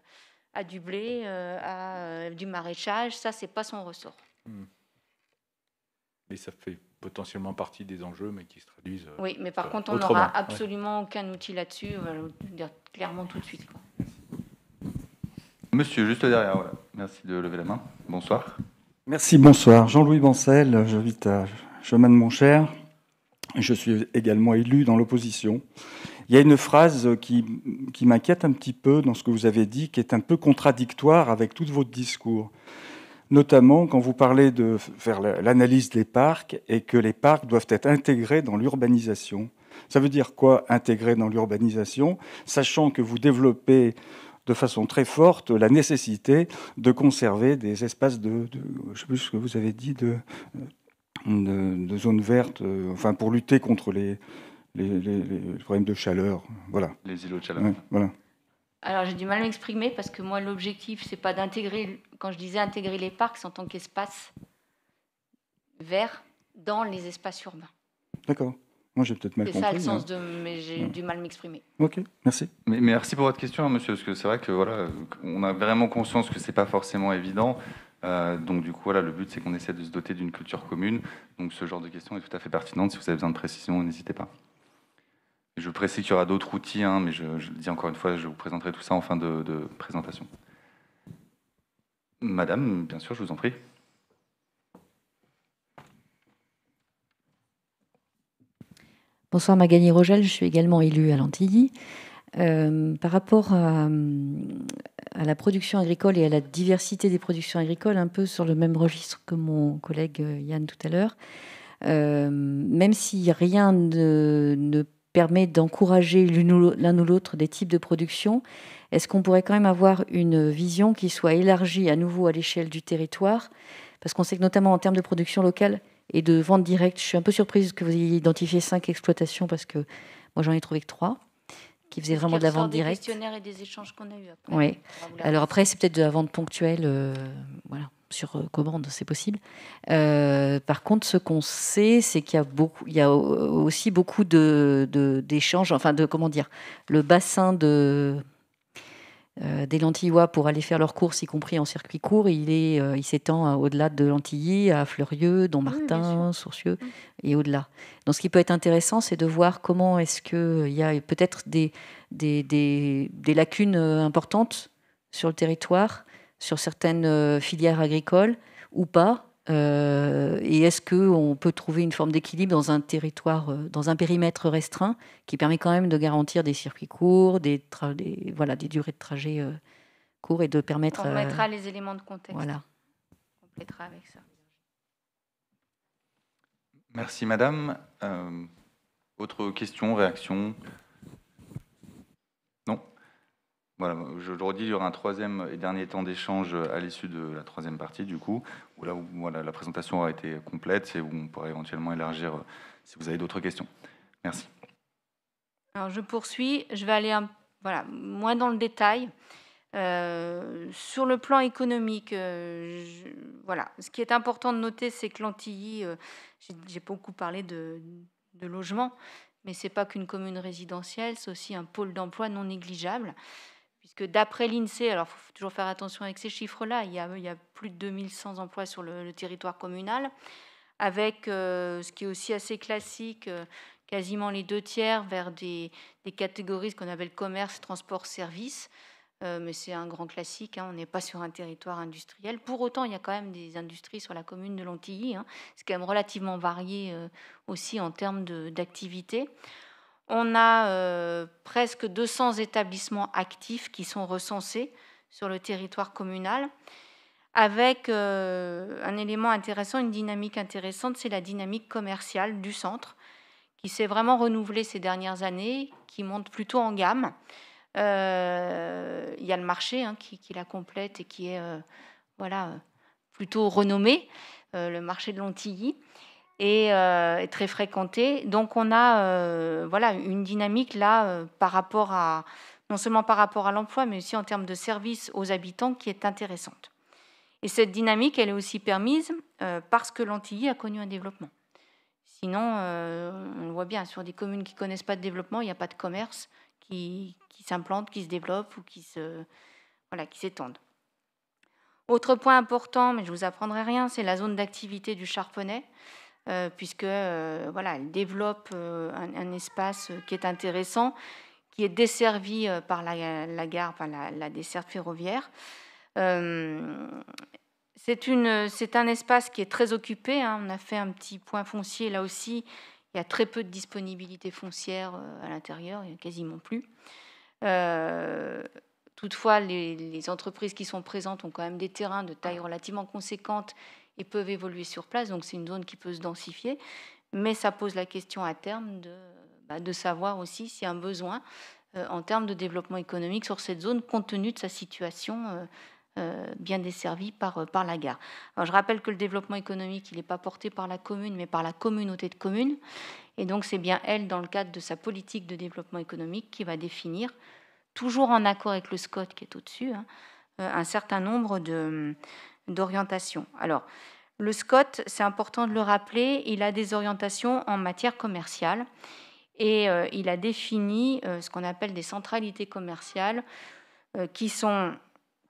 à du blé, à du maraîchage. Ça, c'est pas son ressort. Hmm mais ça fait potentiellement partie des enjeux, mais qui se traduisent. Euh, oui, mais par euh, contre, on n'aura absolument aucun outil là-dessus, on va le dire clairement tout de suite. Monsieur, juste derrière, voilà. Merci de lever la main. Bonsoir. Merci, bonsoir. Jean-Louis Bancel, j'invite à Chemin de Montcher. Je suis également élu dans l'opposition. Il y a une phrase qui, m'inquiète un petit peu dans ce que vous avez dit, qui est un peu contradictoire avec tout votre discours notamment quand vous parlez de faire l'analyse des parcs et que les parcs doivent être intégrés dans l'urbanisation. Ça veut dire quoi intégrer dans l'urbanisation, sachant que vous développez de façon très forte la nécessité de conserver des espaces de, de je sais plus ce que vous avez dit de, zones vertes, euh, enfin pour lutter contre les problèmes de chaleur, voilà. Les îlots de chaleur. voilà alors j'ai du mal à m'exprimer parce que moi l'objectif c'est pas d'intégrer, quand je disais intégrer les parcs, en tant qu'espace vert dans les espaces urbains. D'accord. Moi, j'ai peut-être mal compris. C'est ça le sens hein. de. Mais j'ai du mal à m'exprimer. Ok, merci. Mais, merci pour votre question, hein, monsieur, parce que c'est vrai que voilà, on a vraiment conscience que c'est pas forcément évident. Euh, donc du coup, voilà, le but, c'est qu'on essaie de se doter d'une culture commune. Donc ce genre de question est tout à fait pertinente. Si vous avez besoin de précision, n'hésitez pas. Je précise qu'il y aura d'autres outils, hein, mais je, le dis encore une fois, je vous présenterai tout ça en fin de, présentation. Madame, bien sûr, je vous en prie. Bonsoir Magali Rogel, je suis également élue à Lantilly. Euh, par rapport à, la production agricole et à la diversité des productions agricoles, un peu sur le même registre que mon collègue euh, Yann tout à l'heure, euh, même si rien ne, ne permet d'encourager l'un ou l'autre des types de production, est-ce qu'on pourrait quand même avoir une vision qui soit élargie à nouveau à l'échelle du territoire Parce qu'on sait que notamment en termes de production locale et de vente directe, je suis un peu surprise que vous ayez identifié cinq exploitations parce que moi j'en ai trouvé que trois. Il faisait vraiment de la vente directe. questionnaires et des échanges qu'on a eu après. Oui. Alors après, c'est peut-être de la vente ponctuelle, euh, voilà, sur euh, commande, c'est possible. Euh, par contre, ce qu'on sait, c'est qu'il y a beaucoup, il y aussi beaucoup de d'échanges, enfin de comment dire, le bassin de euh, des Lantillois pour aller faire leurs courses, y compris en circuit court. Il est, euh, il s'étend euh, au-delà de Lantilly, à Fleurieux, Dommartin, Sourcieux et au-delà. Donc, ce qui peut être intéressant, c'est de voir comment est-ce il y a peut-être des, des lacunes importantes sur le territoire, sur certaines filières agricoles ou pas, euh, et est-ce qu'on peut trouver une forme d'équilibre dans un territoire, euh, dans un périmètre restreint qui permet quand même de garantir des circuits courts, des, voilà, des durées de trajet euh, courts et de permettre. On mettra les éléments de contexte. Voilà. On complétera avec ça. Merci, madame. autre question, réaction voilà, je le redis, il y aura un troisième et dernier temps d'échange à l'issue de la troisième partie, du coup, où là, voilà, la présentation aura été complète et où on pourra éventuellement élargir euh, si vous avez d'autres questions. Merci. Alors, je poursuis. Je vais aller voilà, moins dans le détail. Euh, sur le plan économique, euh, voilà, ce qui est important de noter, c'est que l'Antilly, j'ai beaucoup parlé de, de logement, mais c'est pas qu'une commune résidentielle, c'est aussi un pôle d'emploi non négligeable d'après l'INSEE, alors il faut toujours faire attention avec ces chiffres-là, il, y a plus de 2100 emplois sur le, territoire communal, avec euh, ce qui est aussi assez classique, euh, quasiment les deux tiers vers des, catégories, qu'on appelle commerce, transport, service, euh, mais c'est un grand classique, hein, on n'est pas sur un territoire industriel. Pour autant, il y a quand même des industries sur la commune de Lantilly, hein, c'est quand même relativement varié aussi en termes d'activité. On a euh, presque 200 établissements actifs qui sont recensés sur le territoire communal, avec euh, un élément intéressant, une dynamique intéressante, c'est la dynamique commerciale du centre, qui s'est vraiment renouvelée ces dernières années, qui monte plutôt en gamme. Euh, il y a le marché hein, qui, la complète et qui est voilà, plutôt renommé, le marché de Lontilly. Euh, et très fréquentée. Donc on a euh, voilà une dynamique là euh, par rapport à non seulement par rapport à l'emploi, mais aussi en termes de services aux habitants qui est intéressante. Et cette dynamique, elle est aussi permise parce que l'Antilly a connu un développement. Sinon, on le voit bien, sur des communes qui ne connaissent pas de développement, il n'y a pas de commerce qui, qui s'implante, qui se développe ou qui se voilà, qui s'étendent. Autre point important, mais je ne vous apprendrai rien, c'est la zone d'activité du Charponnet puisqu'elle euh, puisque euh, voilà, elle développe euh, un, espace qui est intéressant, qui est desservi par la, gare, par la, desserte ferroviaire. c'est un espace qui est très occupé. Hein. on a fait un petit point foncier là aussi. Il y a très peu de disponibilité foncière à l'intérieur, il n'y a quasiment plus. toutefois, les, les entreprises qui sont présentes ont quand même des terrains de taille relativement conséquente et peuvent évoluer sur place. Donc c'est une zone qui peut se densifier, mais ça pose la question à terme de, bah, de savoir aussi s'il y a un besoin euh, en termes de développement économique sur cette zone, compte tenu de sa situation. Euh, euh, bien desservie par, par la gare. je rappelle que le développement économique, il n'est pas porté par la commune, mais par la communauté de communes. Et donc, c'est bien elle, dans le cadre de sa politique de développement économique, qui va définir, toujours en accord avec le SCOT qui est au-dessus, hein, un certain nombre de, d'orientation. Alors, le Scott, c'est important de le rappeler, il a des orientations en matière commerciale et euh, il a défini euh, ce qu'on appelle des centralités commerciales euh, qui sont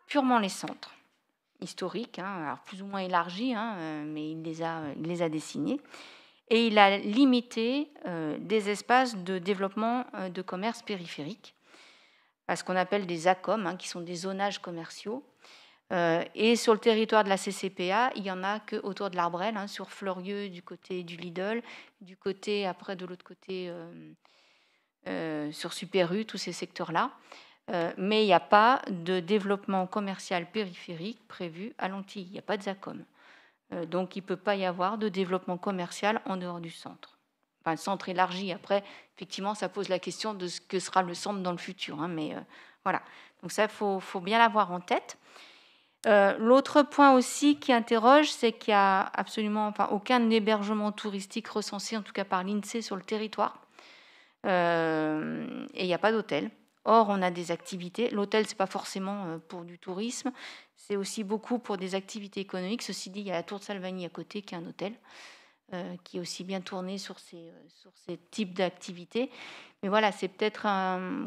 purement les centres historiques, hein, alors plus ou moins élargis, hein, mais il les, a, les a dessinés. Et il a limité des espaces de développement de commerce périphérique à ce qu'on appelle des ACOM, hein, qui sont des zonages commerciaux. Euh, et sur le territoire de la CCPA, il n'y en a que autour de l'Arbrel, hein, sur Florieux, du côté du Lidl, du côté après de l'autre côté euh, euh, sur Super tous ces secteurs-là. mais il n'y a pas de développement commercial périphérique prévu à l'Antille, Il n'y a pas de ZACOM. donc il ne peut pas y avoir de développement commercial en dehors du centre. Enfin, centre élargi. Après, effectivement, ça pose la question de ce que sera le centre dans le futur. Hein, mais voilà. Donc ça, il faut, bien l'avoir en tête. Euh, l'autre point aussi qui interroge, c'est qu'il n'y a absolument enfin, aucun hébergement touristique recensé, en tout cas par l'INSEE, sur le territoire. Euh, et il n'y a pas d'hôtel. Or, on a des activités. L'hôtel, ce n'est pas forcément euh, pour du tourisme, c'est aussi beaucoup pour des activités économiques. Ceci dit, il y a la Tour de Salvagny à côté qui est un hôtel. qui est aussi bien tourné sur ces types d'activités. Mais voilà, c'est peut-être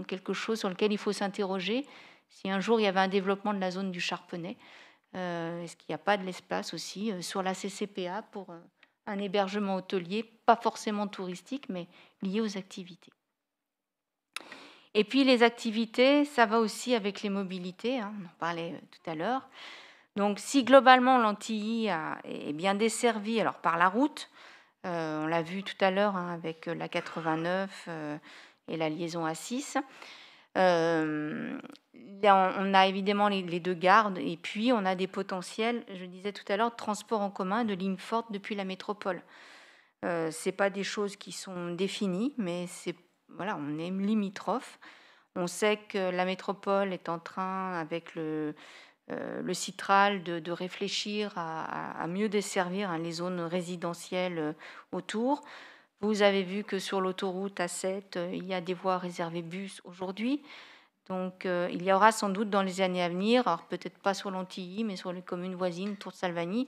quelque chose sur lequel il faut s'interroger si un jour il y avait un développement de la zone du Charpenay, euh, est-ce qu'il n'y a pas de l'espace aussi euh, sur la CCPA pour euh, un hébergement hôtelier, pas forcément touristique, mais lié aux activités Et puis les activités, ça va aussi avec les mobilités, hein, on en parlait tout à l'heure. Donc si globalement l'Antilly est bien desservie alors par la route, on l'a vu tout à l'heure hein, avec la 89 et la liaison A6, euh, on a évidemment les, deux gardes et puis on a des potentiels, je disais tout à l'heure, transport en commun de lignes fortes depuis la métropole. Euh, c'est Ce pas des choses qui sont définies, mais c'est voilà, on est limitrophe. On sait que la métropole est en train, avec le, euh, Citral, de, réfléchir à, mieux desservir hein, les zones résidentielles autour. Vous avez vu que sur l'autoroute A7, euh, il y a des voies réservées bus aujourd'hui. Donc, euh, il y aura sans doute dans les années à venir, alors peut-être pas sur l'Antilly, mais sur les communes voisines, Tour de Salvani,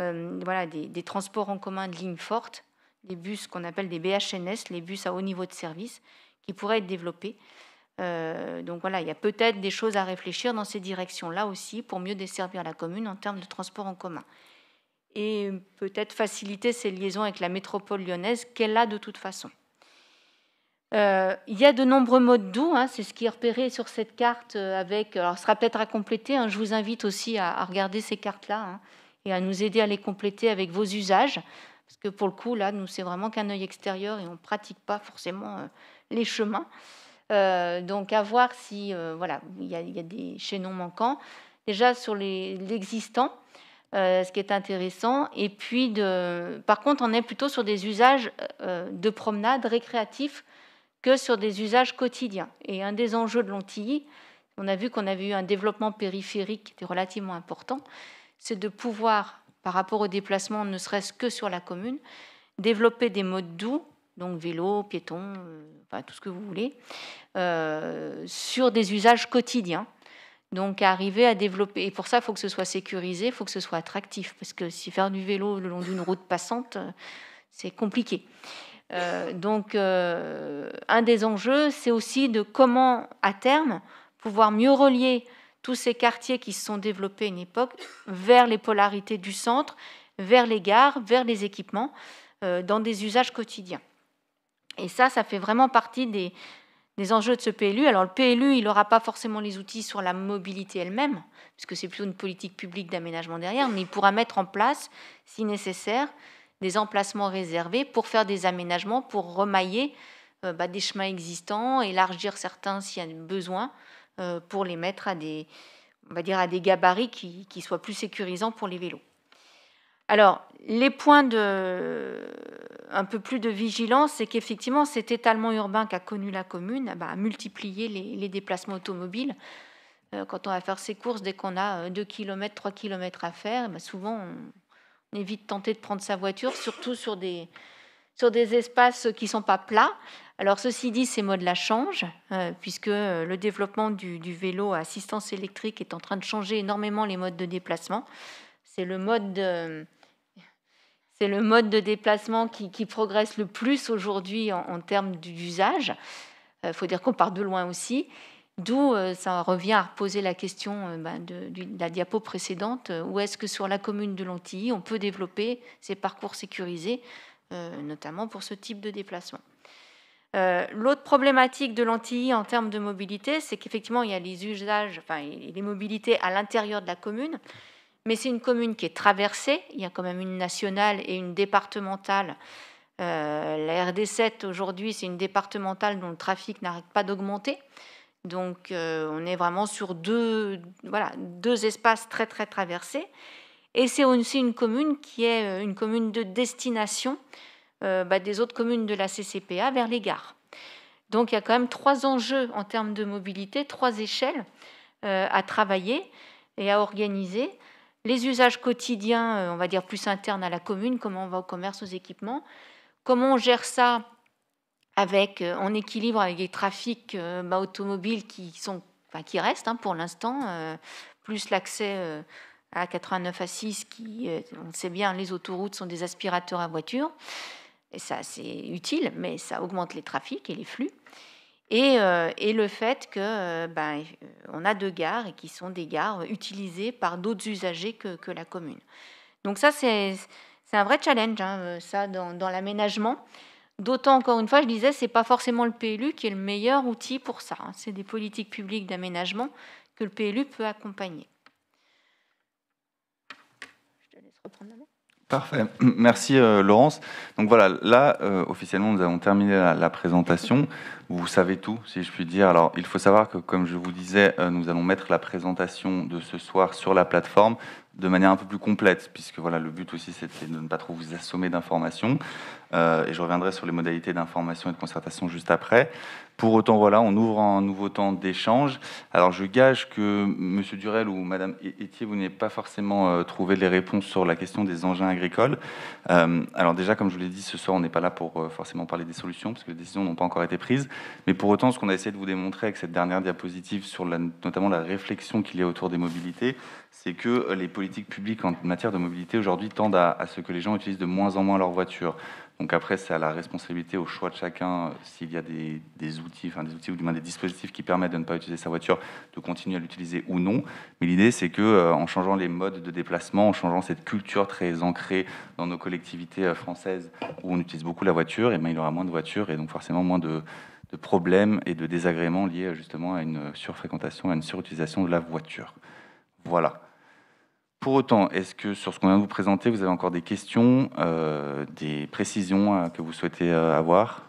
euh, voilà, des, transports en commun de ligne forte, des bus qu'on appelle des BHNS, les bus à haut niveau de service, qui pourraient être développés. donc voilà, il y a peut-être des choses à réfléchir dans ces directions-là aussi pour mieux desservir la commune en termes de transports en commun et peut-être faciliter ces liaisons avec la métropole lyonnaise qu'elle a de toute façon. Euh, il y a de nombreux modes doux, hein, c'est ce qui est repéré sur cette carte euh, avec. Alors, ce sera peut-être à compléter. Hein, je vous invite aussi à, regarder ces cartes-là hein, et à nous aider à les compléter avec vos usages, parce que pour le coup, là, nous, c'est vraiment qu'un œil extérieur et on ne pratique pas forcément euh, les chemins. donc, à voir si, voilà, il y, a, y, a des chaînons manquants. Déjà sur l'existant, euh, ce qui est intéressant. Et puis, de... par contre, on est plutôt sur des usages euh, de promenade récréatifs que sur des usages quotidiens. Et un des enjeux de l'Ontilly, on a vu qu'on avait eu un développement périphérique qui était relativement important, c'est de pouvoir, par rapport aux déplacements, ne serait-ce que sur la commune, développer des modes doux, donc vélo, piéton, euh, enfin, tout ce que vous voulez, sur des usages quotidiens donc arriver à développer, et pour ça, il faut que ce soit sécurisé, il faut que ce soit attractif, parce que si faire du vélo le long d'une route passante, euh, c'est compliqué. Euh, donc euh, un des enjeux, c'est aussi de comment, à terme, pouvoir mieux relier tous ces quartiers qui se sont développés à une époque vers les polarités du centre, vers les gares, vers les équipements, dans des usages quotidiens. Et ça, ça fait vraiment partie des, les enjeux de ce PLU. Alors le PLU, il n'aura pas forcément les outils sur la mobilité elle-même, puisque c'est plutôt une politique publique d'aménagement derrière, mais il pourra mettre en place, si nécessaire, des emplacements réservés pour faire des aménagements, pour remailler euh, bah, des chemins existants, élargir certains s'il y a besoin, euh, pour les mettre à des, va dire, à des gabarits qui soient plus sécurisants pour les vélos. Alors, les points de un peu plus de vigilance, c'est qu'effectivement, cet étalement urbain qu'a connu la commune bah, a multiplié les, déplacements automobiles. Euh, quand on va faire ses courses, dès qu'on a 2 km, 3 km à faire, bah, souvent on, évite de tenter de prendre sa voiture, surtout sur des, sur des espaces qui ne sont pas plats. Alors ceci dit, ces modes-là changent, euh, puisque euh, le développement du, vélo à assistance électrique est en train de changer énormément les modes de déplacement. C'est le mode... C'est le mode de déplacement qui, progresse le plus aujourd'hui en, termes d'usage. Il euh, faut dire qu'on part de loin aussi. D'où euh, ça revient à poser la question euh, bah, de, la diapo précédente. Où est-ce que sur la commune de Lontilly, on peut développer ces parcours sécurisés, notamment pour ce type de déplacement L'autre problématique de l'Antilly en termes de mobilité, c'est qu'effectivement, il y a les usages, enfin, les mobilités à l'intérieur de la commune mais c'est une commune qui est traversée. Il y a quand même une nationale et une départementale. Euh, la RD7 aujourd'hui, c'est une départementale dont le trafic n'arrête pas d'augmenter. Donc euh, on est vraiment sur deux, voilà, deux espaces très très traversés. Et c'est aussi une commune qui est euh, une commune de destination bah, des autres communes de la CCPA vers les gares. Donc il y a quand même trois enjeux en termes de mobilité, trois échelles à travailler et à organiser les usages quotidiens, euh, on va dire plus internes à la commune, comment on va au commerce, aux équipements, comment on gère ça avec, euh, en équilibre avec les trafics euh, bah, automobiles qui, sont, qui restent hein, pour l'instant, plus l'accès à 89 à 6 qui, on sait bien, les autoroutes sont des aspirateurs à voitures. Et ça, c'est utile, mais ça augmente les trafics et les flux. Euh, et, le fait que euh, ben, euh, on a deux gares et qui sont des gares utilisées par d'autres usagers que, la commune. Donc ça, c'est un vrai challenge, hein, ça, dans, dans l'aménagement. D'autant, encore une fois, je disais, c'est pas forcément le PLU qui est le meilleur outil pour ça. Hein. C'est des politiques publiques d'aménagement que le PLU peut accompagner. Parfait. <clears throat> Merci euh, Laurence. Donc voilà, là, euh, officiellement, nous avons terminé la, présentation. Vous savez tout, si je puis dire. Alors, il faut savoir que, comme je vous disais, euh, nous allons mettre la présentation de ce soir sur la plateforme de manière un peu plus complète, puisque voilà, le but aussi, c'était de ne pas trop vous assommer d'informations. et je reviendrai sur les modalités d'information et de concertation juste après. Pour autant, voilà, on ouvre un nouveau temps d'échange. Alors, je gage que M. Durel ou Mme Etier, vous n'avez pas forcément euh, trouvé les réponses sur la question des engins agricoles. Euh, alors déjà, comme je vous l'ai dit, ce soir, on n'est pas là pour euh, forcément parler des solutions, parce que les décisions n'ont pas encore été prises. Mais pour autant, ce qu'on a essayé de vous démontrer avec cette dernière diapositive sur la, notamment la réflexion qu'il y a autour des mobilités, c'est que les politiques publiques en matière de mobilité aujourd'hui tendent à, à ce que les gens utilisent de moins en moins leur voiture. Donc après, c'est à la responsabilité, au choix de chacun, euh, s'il y a des, outils, des outils ou du moins des dispositifs qui permettent de ne pas utiliser sa voiture, de continuer à l'utiliser ou non. Mais l'idée, c'est que euh, en changeant les modes de déplacement, en changeant cette culture très ancrée dans nos collectivités euh, françaises où on utilise beaucoup la voiture, et eh ben, il y aura moins de voitures et donc forcément moins de, de problèmes et de désagréments liés justement à une surfréquentation, à une surutilisation de la voiture. Voilà. Pour autant, est-ce que sur ce qu'on vient de vous présenter, vous avez encore des questions, euh, des précisions euh, que vous souhaitez euh, avoir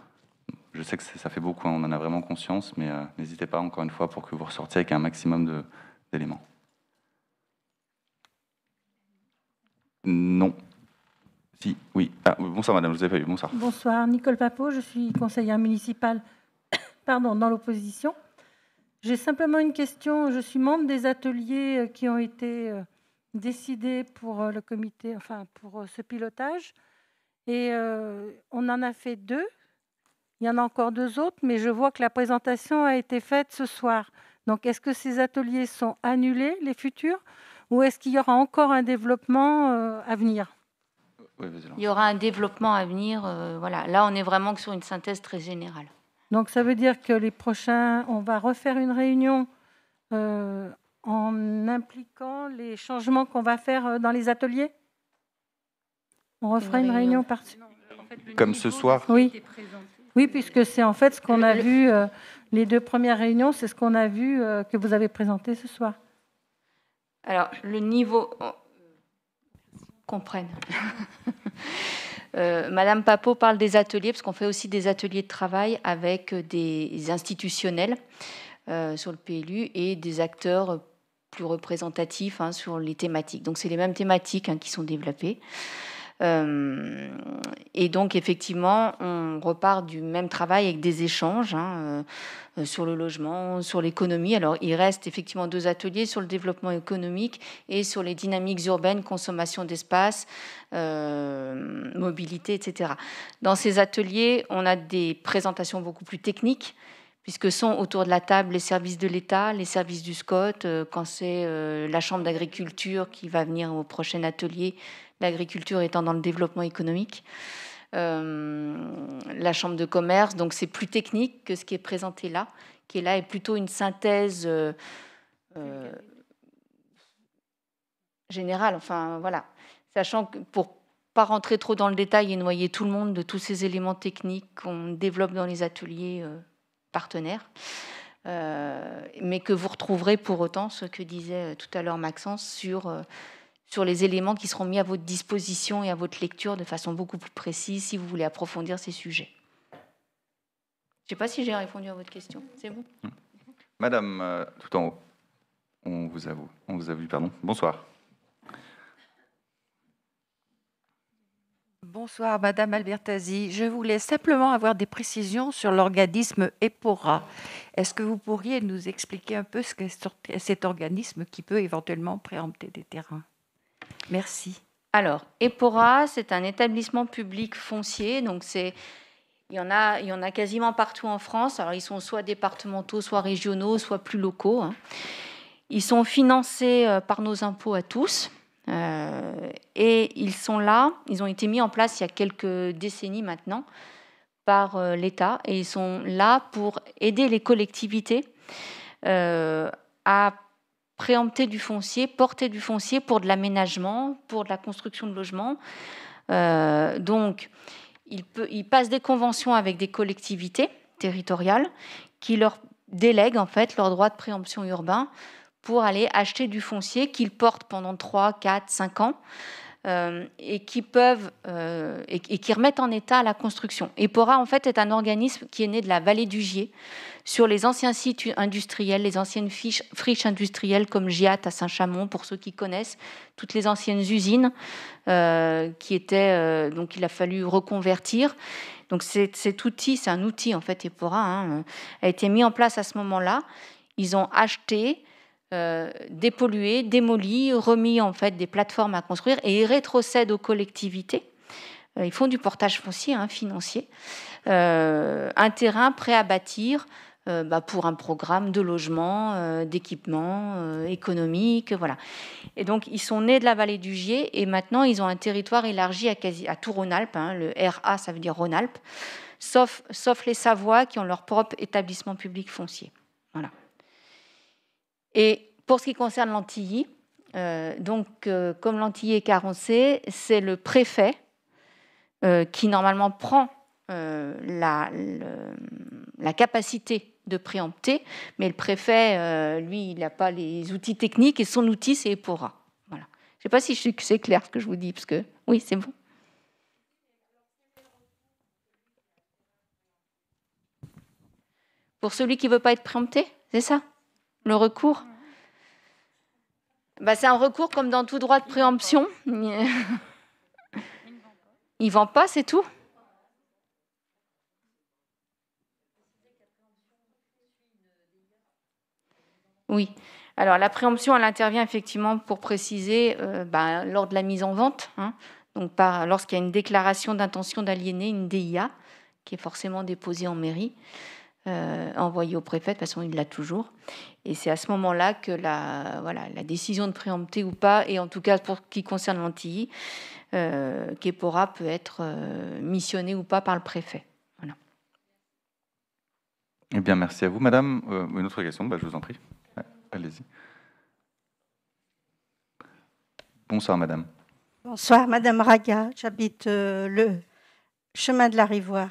Je sais que ça fait beaucoup, hein, on en a vraiment conscience, mais n'hésitez pas encore une fois pour que vous ressortiez avec un maximum d'éléments. Non. Si, oui. Ah, bonsoir madame, je vous ai pas Bonsoir. Bonsoir, Nicole Papot, je suis conseillère municipale <coughs> pardon, dans l'opposition. J'ai simplement une question. Je suis membre des ateliers qui ont été décidé pour euh, le comité, enfin pour euh, ce pilotage. Et euh, on en a fait deux. Il y en a encore deux autres, mais je vois que la présentation a été faite ce soir. Donc, est-ce que ces ateliers sont annulés, les futurs, ou est-ce qu'il y aura encore un développement à venir Il y aura un développement à venir. voilà. Là, on est vraiment sur une synthèse très générale. Donc, ça veut dire que les prochains, on va refaire une réunion en impliquant les changements qu'on va faire euh, dans les ateliers On refera une, réunion, Comme ce soir Oui. Oui, puisque c'est en fait ce qu'on a vu, euh, les deux premières réunions, c'est ce qu'on a vu euh, que vous avez présenté ce soir. Alors, le niveau. Oh, <laughs> Madame Papot parle des ateliers, parce qu'on fait aussi des ateliers de travail avec des institutionnels sur le PLU et des acteurs plus représentatif hein, sur les thématiques. Donc c'est les mêmes thématiques hein, qui sont développées. Euh, et donc effectivement, on repart du même travail avec des échanges hein, euh, sur le logement, sur l'économie. Alors il reste effectivement deux ateliers sur le développement économique et sur les dynamiques urbaines, consommation d'espace, euh, mobilité, etc. Dans ces ateliers, on a des présentations beaucoup plus techniques puisque sont autour de la table les services de l'État, les services du SCOT, euh, quand c'est euh, la Chambre d'agriculture qui va venir au prochain atelier, l'agriculture étant dans le développement économique, euh, la Chambre de commerce, donc c'est plus technique que ce qui est présenté là, qui est là est plutôt une synthèse générale, enfin voilà, sachant que pour pas rentrer trop dans le détail et noyer tout le monde de tous ces éléments techniques qu'on développe dans les ateliers partenaires. Euh, mais que vous retrouverez pour autant ce que disait euh, tout à l'heure Maxence sur, euh, sur les éléments qui seront mis à votre disposition et à votre lecture de façon beaucoup plus précise si vous voulez approfondir ces sujets. Je ne sais pas si j'ai répondu à votre question. C'est vous, Madame, tout en haut, on vous, a, on vous a vu, pardon. Bonsoir. Bonsoir, Madame Albertazzi. Je voulais simplement avoir des précisions sur l'organisme EPORA. Est-ce que vous pourriez nous expliquer un peu ce qu'est cet organisme qui peut éventuellement préempter des terrains Merci. Alors, EPORA, c'est un établissement public foncier, donc il y, en a, il y en a quasiment partout en France. Alors, ils sont soit départementaux, soit régionaux, soit plus locaux. Hein. Ils sont financés euh, par nos impôts à tous. Euh, et ils sont là, ils ont été mis en place il y a quelques décennies maintenant par euh, l'État et ils sont là pour aider les collectivités euh, à préempter du foncier, porter du foncier pour de l'aménagement, pour de la construction de logements. donc, ils passent des conventions avec des collectivités territoriales qui leur délèguent en fait leur droit de préemption urbain pour aller acheter du foncier qu'ils portent pendant 3, 4, 5 ans. Euh, et qui peuvent euh, et, qui remettent en état la construction. Epora en fait est un organisme qui est né de la vallée du Gier, sur les anciens sites industriels, les anciennes friches industrielles comme Giat à Saint-Chamond pour ceux qui connaissent, toutes les anciennes usines euh, qui étaient euh, donc il a fallu reconvertir. Donc cet outil, c'est un outil en fait Epora hein, a été mis en place à ce moment-là. Ils ont acheté euh, dépollués, démolis, remis en fait des plateformes à construire et ils rétrocèdent aux collectivités. Euh, ils font du portage foncier, hein, financier, euh, un terrain prêt à bâtir bah, pour un programme de logement, d'équipement économique, voilà. Et donc ils sont nés de la vallée du Gier et maintenant ils ont un territoire élargi à, tout Rhône-Alpes. Hein, le RA, ça veut dire Rhône-Alpes, sauf, sauf les Savoies qui ont leur propre établissement public foncier. Voilà. Et pour ce qui concerne l'Antilly, euh, donc, euh, comme l'Antilly est carencée, c'est le préfet euh, qui normalement prend la, la, capacité de préempter, mais le préfet, lui, il n'a pas les outils techniques et son outil, c'est EPORA. Voilà. Je ne sais pas si c'est clair ce que je vous dis, parce que oui, c'est bon. Pour celui qui ne veut pas être préempté, c'est ça le recours bah, C'est un recours comme dans tout droit de préemption. <laughs> Il vend pas, c'est tout. Oui. Alors la préemption, elle intervient effectivement pour préciser euh, bah, lors de la mise en vente, hein. donc lorsqu'il y a une déclaration d'intention d'aliéner, une DIA, qui est forcément déposée en mairie. Euh, envoyé au préfet. De toute façon, il l'a toujours. Et c'est à ce moment-là que la, voilà, la décision de préempter ou pas, et en tout cas pour ce qui concerne l'Antilly, euh, Kepora peut être euh, missionné ou pas par le préfet. Voilà. Eh bien, merci à vous, madame. Euh, une autre question, bah, je vous en prie. Allez-y. Bonsoir, madame. Bonsoir, madame Raga. J'habite le chemin de la Rivoire.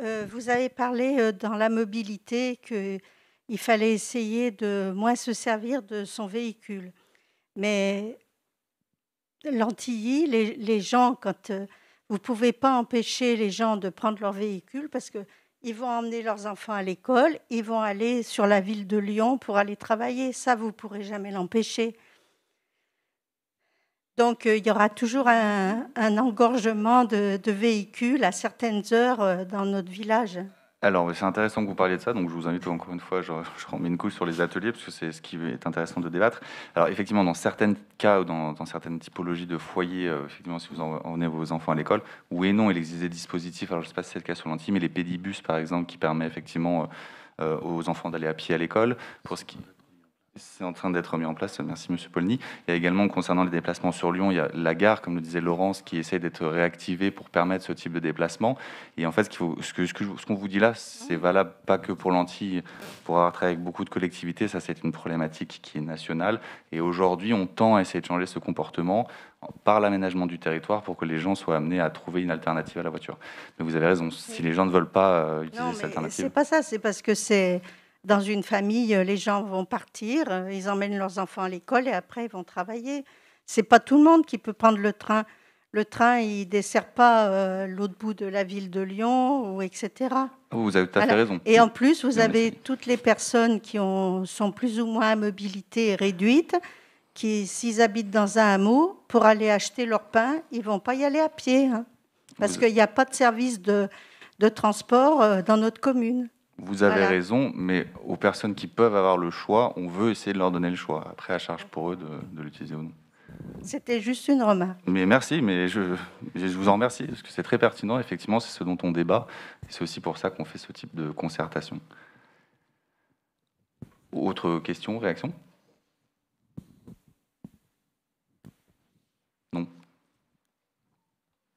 Euh, vous avez parlé euh, dans la mobilité qu'il fallait essayer de moins se servir de son véhicule. Mais l'Antilly, les, gens, quand euh, vous ne pouvez pas empêcher les gens de prendre leur véhicule parce qu'ils vont emmener leurs enfants à l'école, ils vont aller sur la ville de Lyon pour aller travailler. Ça, vous ne pourrez jamais l'empêcher. Donc euh, il y aura toujours un, engorgement de, véhicules à certaines heures euh, dans notre village. Alors c'est intéressant que vous parliez de ça, donc je vous invite encore une fois, je, remets une couche sur les ateliers, parce que c'est ce qui est intéressant de débattre. Alors effectivement, dans certains cas, dans, dans certaines typologies de foyers, euh, effectivement, si vous emmenez vos enfants à l'école, oui et non, il existe des dispositifs, alors je ne sais pas si c'est le cas sur l'anti, mais les pédibus par exemple, qui permet effectivement aux enfants d'aller à pied à l'école. Pour ce qui c'est en train d'être mis en place, merci Monsieur Polny. Il y a également, concernant les déplacements sur Lyon, il y a la gare, comme le disait Laurence, qui essaie d'être réactivée pour permettre ce type de déplacement. Et en fait, ce qu'on ce que, ce qu'on vous dit là, c'est valable pas que pour l'Antille, pour avoir travaillé avec beaucoup de collectivités, ça c'est une problématique qui est nationale. Et aujourd'hui, on tend à essayer de changer ce comportement par l'aménagement du territoire pour que les gens soient amenés à trouver une alternative à la voiture. Mais vous avez raison, si les gens ne veulent pas euh, utiliser non, mais cette alternative. C'est pas ça, c'est parce que c'est dans une famille, euh, les gens vont partir, euh, ils emmènent leurs enfants à l'école et après ils vont travailler. C'est pas tout le monde qui peut prendre le train. Le train, il dessert pas euh, l'autre bout de la ville de Lyon, ou etc. Oh, vous avez tout à fait raison. Et en plus, vous avez toutes les personnes qui ont, sont plus ou moins à mobilité réduite, qui, s'ils habitent dans un hameau, pour aller acheter leur pain, ils vont pas y aller à pied, hein. parce qu'il n'y a pas de service de transport dans notre commune. Vous avez raison, mais aux personnes qui peuvent avoir le choix, on veut essayer de leur donner le choix. Après, à charge pour eux de, l'utiliser ou non. C'était juste une remarque. Mais merci, mais je, je vous en remercie, parce que c'est très pertinent. Effectivement, c'est ce dont on débat. Et c'est aussi pour ça qu'on fait ce type de concertation. Autre question, réaction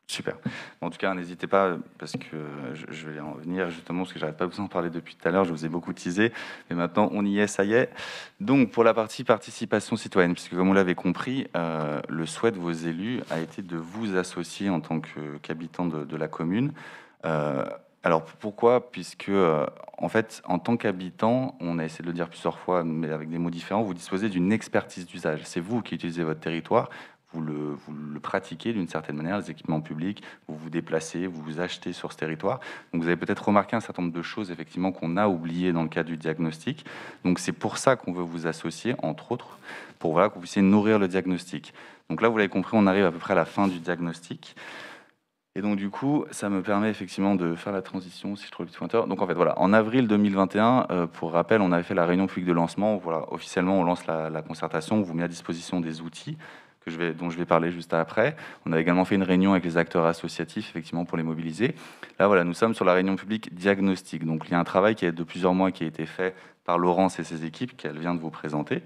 Super. En tout cas, n'hésitez pas, euh, parce que euh, je vais en venir justement, parce que j'avais pas de vous en parler depuis tout à l'heure, je vous ai beaucoup teasé, mais maintenant on y est, ça y est. Donc pour la partie participation citoyenne, puisque comme vous l'avez compris, euh, le souhait de vos élus a été de vous associer en tant qu'habitant de, la commune. alors pourquoi Puisque en fait, en tant qu'habitant, on a essayé de le dire plusieurs fois, mais avec des mots différents, vous disposez d'une expertise d'usage. C'est vous qui utilisez votre territoire, vous le, pratiquez d'une certaine manière, les équipements publics, vous vous déplacez, vous vous achetez sur ce territoire. Donc vous avez peut-être remarqué un certain nombre de choses effectivement qu'on a oubliées dans le cadre du diagnostic. Donc c'est pour ça qu'on veut vous associer, entre autres, pour voilà, que vous puissiez nourrir le diagnostic. Donc là, vous l'avez compris, on arrive à peu près à la fin du diagnostic. Et donc du coup, ça me permet effectivement de faire la transition si je trouve le pointeur. Donc en fait, voilà, en avril 2021, euh, pour rappel, on avait fait la réunion publique de lancement. Voilà, officiellement, on lance la, la concertation, on vous met à disposition des outils dont je vais parler juste après. On a également fait une réunion avec les acteurs associatifs, effectivement, pour les mobiliser. Là, voilà, nous sommes sur la réunion publique diagnostique. Donc, il y a un travail qui est de plusieurs mois qui a été fait par Laurence et ses équipes, qu'elle vient de vous présenter.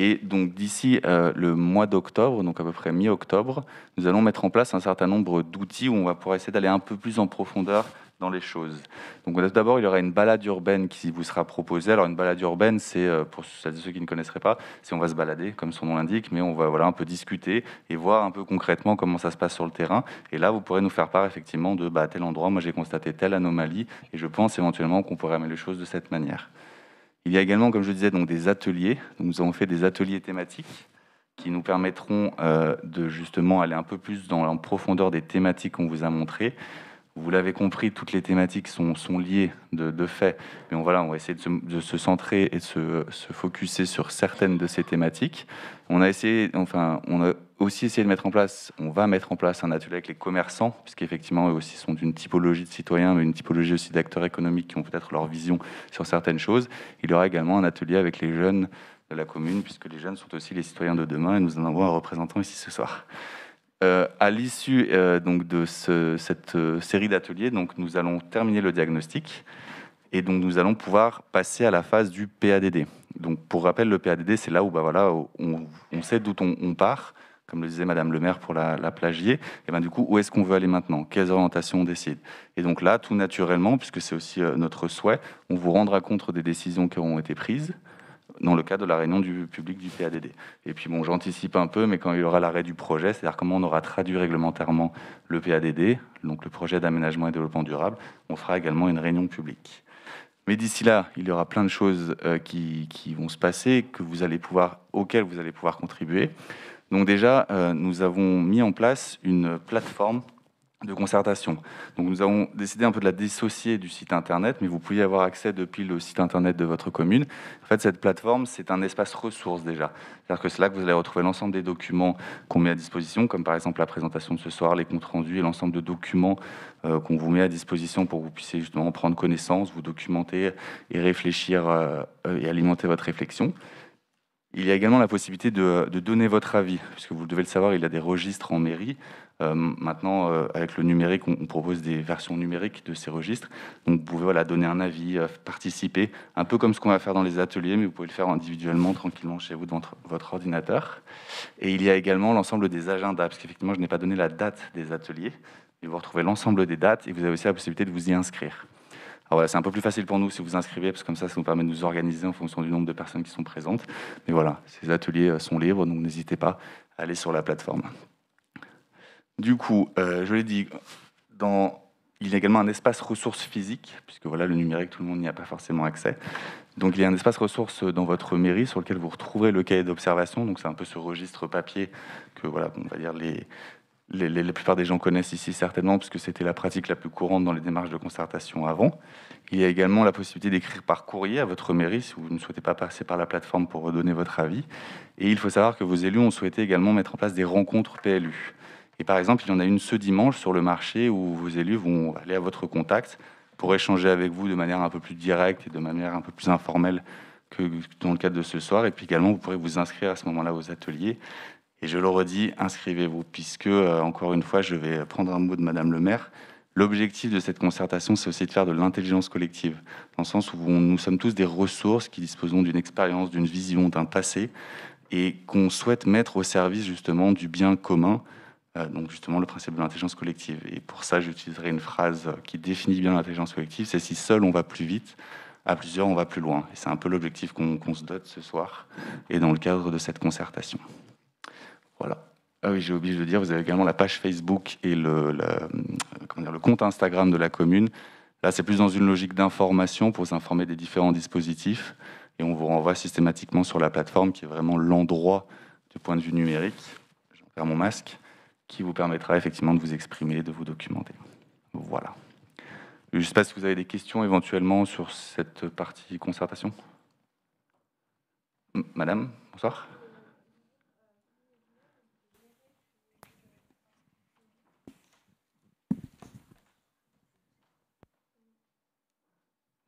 Et donc d'ici euh, le mois d'octobre, donc à peu près mi-octobre, nous allons mettre en place un certain nombre d'outils où on va pouvoir essayer d'aller un peu plus en profondeur dans les choses. Donc d'abord, il y aura une balade urbaine qui vous sera proposée. Alors une balade urbaine, c'est euh, pour ceux qui ne connaisseraient pas, c'est on va se balader comme son nom l'indique, mais on va voilà un peu discuter et voir un peu concrètement comment ça se passe sur le terrain. Et là, vous pourrez nous faire part effectivement de bah, tel endroit, moi j'ai constaté telle anomalie et je pense éventuellement qu'on pourrait amener les choses de cette manière. Il y a également, comme je disais, donc des ateliers. nous avons fait des ateliers thématiques qui nous permettront euh, de justement aller un peu plus dans la profondeur des thématiques qu'on vous a montrées. Vous l'avez compris, toutes les thématiques sont, sont liées de, fait, mais on, voilà, on va essayer de se, centrer et de se, se focuser sur certaines de ces thématiques. On a essayé, enfin, on a aussi essayé de mettre en place, on va mettre en place un atelier avec les commerçants, puisqu'effectivement, eux aussi sont d'une typologie de citoyens, mais une typologie aussi d'acteurs économiques qui ont peut-être leur vision sur certaines choses. Il y aura également un atelier avec les jeunes de la commune, puisque les jeunes sont aussi les citoyens de demain, et nous en avons un représentant ici ce soir. Euh, à l'issue euh, de cette euh, série d'ateliers, donc nous allons terminer le diagnostic et donc nous allons pouvoir passer à la phase du PADD. Donc pour rappel, le PADD c'est là où bah, voilà on, sait d'où on, part, comme le disait Madame le Maire pour la, la plagier. Et ben, du coup où est-ce qu'on veut aller maintenant Quelles orientations on décide Et donc là tout naturellement, puisque c'est aussi notre souhait, on vous rendra compte des décisions qui auront été prises dans le cadre de la réunion du public du PADD. Et puis bon, j'anticipe un peu, mais quand il y aura l'arrêt du projet, c'est-à-dire comment on aura traduit réglementairement le PADD, donc le projet d'aménagement et développement durable, on fera également une réunion publique. Mais d'ici là, il y aura plein de choses euh, qui, vont se passer, que vous allez pouvoir, auxquelles vous allez pouvoir contribuer. Donc déjà, euh, nous avons mis en place une plateforme de concertation. Donc nous avons décidé un peu de la dissocier du site internet, mais vous pouvez avoir accès depuis le site internet de votre commune. En fait, cette plateforme, c'est un espace ressources déjà. C'est-à-dire que c'est là que vous allez retrouver l'ensemble des documents qu'on met à disposition, comme par exemple la présentation de ce soir, les comptes rendus et l'ensemble de documents euh, qu'on vous met à disposition pour que vous puissiez justement prendre connaissance, vous documenter et réfléchir euh, et alimenter votre réflexion. Il y a également la possibilité de, de, donner votre avis, puisque vous devez le savoir, il y a des registres en mairie euh, maintenant, euh, avec le numérique, on, propose des versions numériques de ces registres. Donc, vous pouvez voilà, donner un avis, euh, participer, un peu comme ce qu'on va faire dans les ateliers, mais vous pouvez le faire individuellement, tranquillement chez vous, devant votre ordinateur. Et il y a également l'ensemble des agendas, parce qu'effectivement, je n'ai pas donné la date des ateliers. mais vous retrouvez l'ensemble des dates et vous avez aussi la possibilité de vous y inscrire. Alors c'est un peu plus facile pour nous si vous inscrivez, parce que comme ça, ça nous permet de nous organiser en fonction du nombre de personnes qui sont présentes. Mais voilà, ces ateliers sont libres, donc n'hésitez pas à aller sur la plateforme. Du coup, euh, je l'ai dit, il y a également un espace ressources physiques, puisque voilà, le numérique, tout le monde n'y a pas forcément accès. Donc il y a un espace ressources dans votre mairie sur lequel vous retrouverez le cahier d'observation. Donc c'est un peu ce registre papier que voilà, on va dire les, les, la plupart des gens connaissent ici certainement, puisque c'était la pratique la plus courante dans les démarches de concertation avant. Il y a également la possibilité d'écrire par courrier à votre mairie si vous ne souhaitez pas passer par la plateforme pour redonner votre avis. Et il faut savoir que vos élus ont souhaité également mettre en place des rencontres PLU. Et par exemple, il y en a une ce dimanche sur le marché où vos élus vont aller à votre contact pour échanger avec vous de manière un peu plus directe et de manière un peu plus informelle que dans le cadre de ce soir. Et puis également, vous pourrez vous inscrire à ce moment-là aux ateliers. Et je le redis, inscrivez-vous, puisque, euh, encore une fois, je vais prendre un mot de Madame le maire. L'objectif de cette concertation, c'est aussi de faire de l'intelligence collective, dans le sens où nous sommes tous des ressources qui disposons d'une expérience, d'une vision, d'un passé, et qu'on souhaite mettre au service justement du bien commun euh, donc justement le principe de l'intelligence collective. Et pour ça, j'utiliserai une phrase qui définit bien l'intelligence collective, c'est si seul on va plus vite, à plusieurs on va plus loin. Et c'est un peu l'objectif qu'on se dote ce soir et dans le cadre de cette concertation. Voilà. Ah oui, j'ai oublié de dire, vous avez également la page Facebook et le, dire, le compte Instagram de la commune. Là, c'est plus dans une logique d'information pour s'informer des différents dispositifs. Et on vous renvoie systématiquement sur la plateforme qui est vraiment l'endroit du point de vue numérique. vais faire mon masque qui vous permettra effectivement de vous exprimer, de vous documenter. Voilà. Je ne sais pas si vous avez des questions éventuellement sur cette partie concertation. Madame, bonsoir.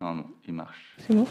Non, non, il marche. C'est bon.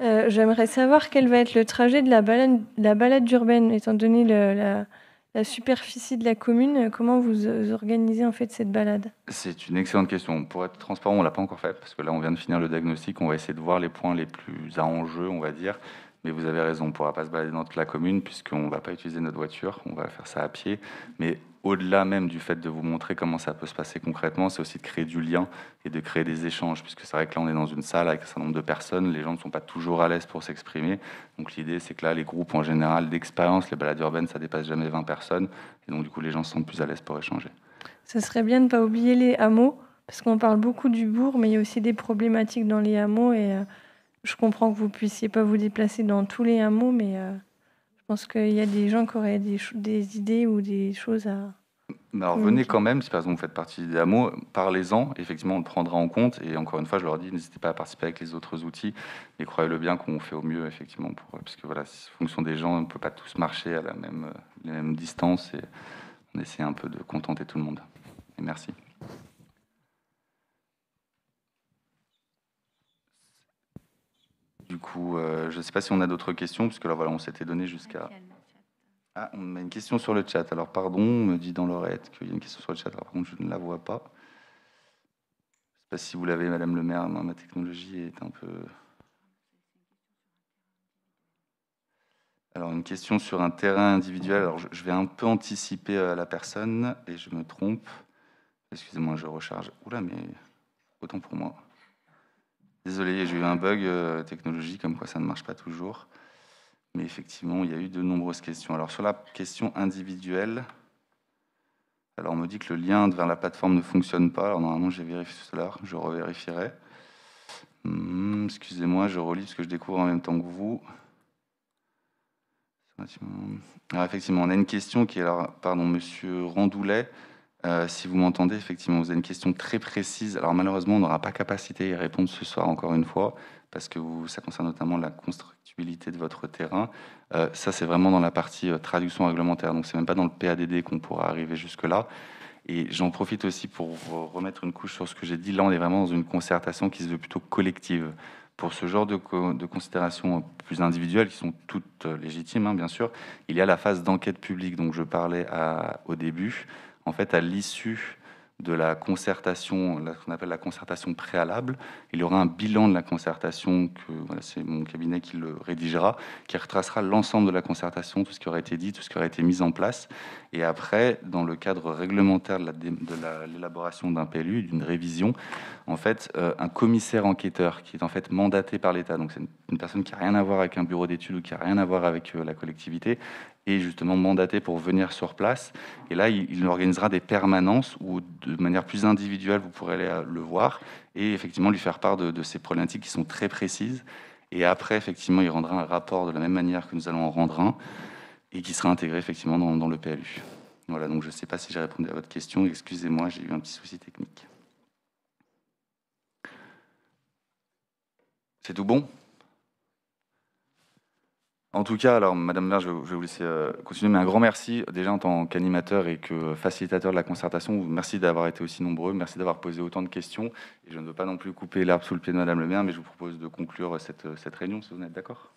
Euh, j'aimerais savoir quel va être le trajet de la balade, la urbaine, étant donné la, la superficie de la commune. Euh, comment vous euh, organisez en fait cette balade C'est une excellente question. Pour être transparent, on l'a pas encore fait parce que là, on vient de finir le diagnostic. On va essayer de voir les points les plus à enjeu, on va dire. Mais vous avez raison, on ne pourra pas se balader dans toute la commune puisqu'on ne va pas utiliser notre voiture, on va faire ça à pied. Mais au-delà même du fait de vous montrer comment ça peut se passer concrètement, c'est aussi de créer du lien et de créer des échanges, puisque c'est vrai que là, on est dans une salle avec un certain nombre de personnes, les gens ne sont pas toujours à l'aise pour s'exprimer. Donc l'idée, c'est que là, les groupes en général d'expérience, les balades urbaines, ça dépasse jamais 20 personnes, et donc du coup, les gens se sentent plus à l'aise pour échanger. Ce serait bien de ne pas oublier les hameaux, parce qu'on parle beaucoup du bourg, mais il y a aussi des problématiques dans les hameaux, et euh, je comprends que vous puissiez pas vous déplacer dans tous les hameaux, mais... Euh, je pense qu'il y a des gens qui auraient des, idées ou des choses à, alors venez quand même, si par vous faites partie d'AMO, parlez-en, effectivement on le prendra en compte. Et encore une fois, je leur dis, n'hésitez pas à participer avec les autres outils et croyez-le bien qu'on fait au mieux, effectivement, pour, parce que voilà, en fonction des gens, on ne peut pas tous marcher à la même, euh, distance. et on essaie un peu de contenter tout le monde. Et merci. Du coup, euh, je ne sais pas si on a d'autres questions, puisque là, voilà, on s'était donné jusqu'à. Ah, on a une question sur le chat. Alors, pardon, on me dit dans l'oreille qu'il y a une question sur le chat. Alors, par contre, je ne la vois pas. Je ne sais pas si vous l'avez, Madame le maire. ma technologie est un peu. Alors, une question sur un terrain individuel. Alors, je, vais un peu anticiper euh, la personne et je me trompe. Excusez-moi, je recharge. Oula, mais autant pour moi. Désolé, j'ai eu un bug euh, technologique, comme quoi ça ne marche pas toujours. Mais effectivement, il y a eu de nombreuses questions. Alors sur la question individuelle, alors on me dit que le lien vers la plateforme ne fonctionne pas. Alors normalement, j'ai vérifié cela, je revérifierai. Hmm, excusez-moi, je relis ce que je découvre en même temps que vous. Alors effectivement, on a une question qui est alors, pardon, Monsieur Randoulet. Euh, si vous m'entendez, effectivement, vous avez une question très précise. Alors malheureusement, on n'aura pas capacité à y répondre ce soir, encore une fois, parce que vous, ça concerne notamment la constructibilité de votre terrain. Euh, ça, c'est vraiment dans la partie euh, traduction réglementaire, donc c'est même pas dans le PADD qu'on pourra arriver jusque-là. Et j'en profite aussi pour remettre une couche sur ce que j'ai dit. Là, on est vraiment dans une concertation qui se veut plutôt collective. Pour ce genre de, de considérations plus individuelles, qui sont toutes légitimes, hein, bien sûr, il y a la phase d'enquête publique dont je parlais à, au début en fait, à l'issue de la concertation, ce qu'on appelle la concertation préalable. Il y aura un bilan de la concertation, que c'est mon cabinet qui le rédigera, qui retracera l'ensemble de la concertation, tout ce qui aurait été dit, tout ce qui aurait été mis en place. Et après, dans le cadre réglementaire de l'élaboration d'un PLU, d'une révision, en fait, euh, un commissaire enquêteur qui est en fait mandaté par l'État, donc c'est une, personne qui n'a rien à voir avec un bureau d'études ou qui a rien à voir avec euh, la collectivité, et justement mandaté pour venir sur place. Et là, il, organisera des permanences où, de manière plus individuelle, vous pourrez aller euh, le voir et effectivement lui faire part de, ces problématiques qui sont très précises. Et après, effectivement, il rendra un rapport de la même manière que nous allons en rendre un et qui sera intégré effectivement dans, dans le PLU. Voilà, donc je ne sais pas si j'ai répondu à votre question. Excusez-moi, j'ai eu un petit souci technique. C'est tout bon en tout cas, alors Madame Maire, je vais vous laisser euh, continuer, mais un grand merci déjà en tant qu'animateur et que facilitateur de la concertation. Merci d'avoir été aussi nombreux, merci d'avoir posé autant de questions. Et je ne veux pas non plus couper l'arbre sous le pied de Madame Le Maire, mais je vous propose de conclure euh, cette, euh, cette réunion, si vous en êtes d'accord.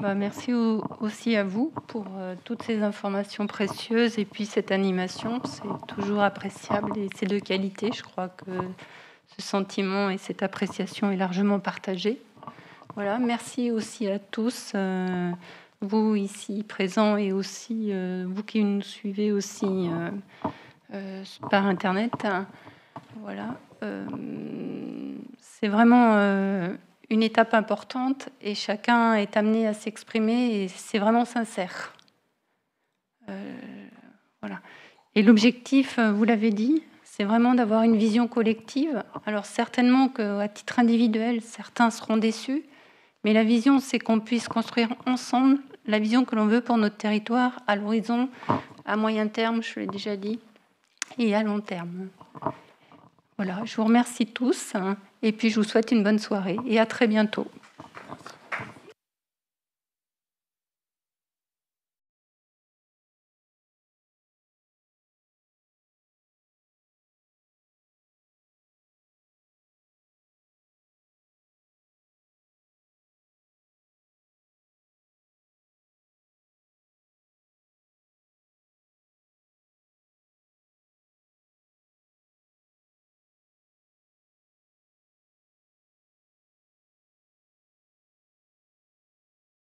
Bah, merci aussi à vous pour toutes ces informations précieuses et puis cette animation. C'est toujours appréciable et c'est de qualité. Je crois que ce sentiment et cette appréciation est largement partagée. Voilà, merci aussi à tous, euh, vous ici présents et aussi euh, vous qui nous suivez aussi euh, par Internet. Voilà, c'est vraiment une étape importante et chacun est amené à s'exprimer et c'est vraiment sincère. voilà. Et l'objectif, vous l'avez dit, c'est vraiment d'avoir une vision collective. Alors certainement qu'à titre individuel, certains seront déçus, mais la vision, c'est qu'on puisse construire ensemble la vision que l'on veut pour notre territoire à l'horizon, à moyen terme, je l'ai déjà dit, et à long terme. Voilà, je vous remercie tous hein, et puis je vous souhaite une bonne soirée et à très bientôt.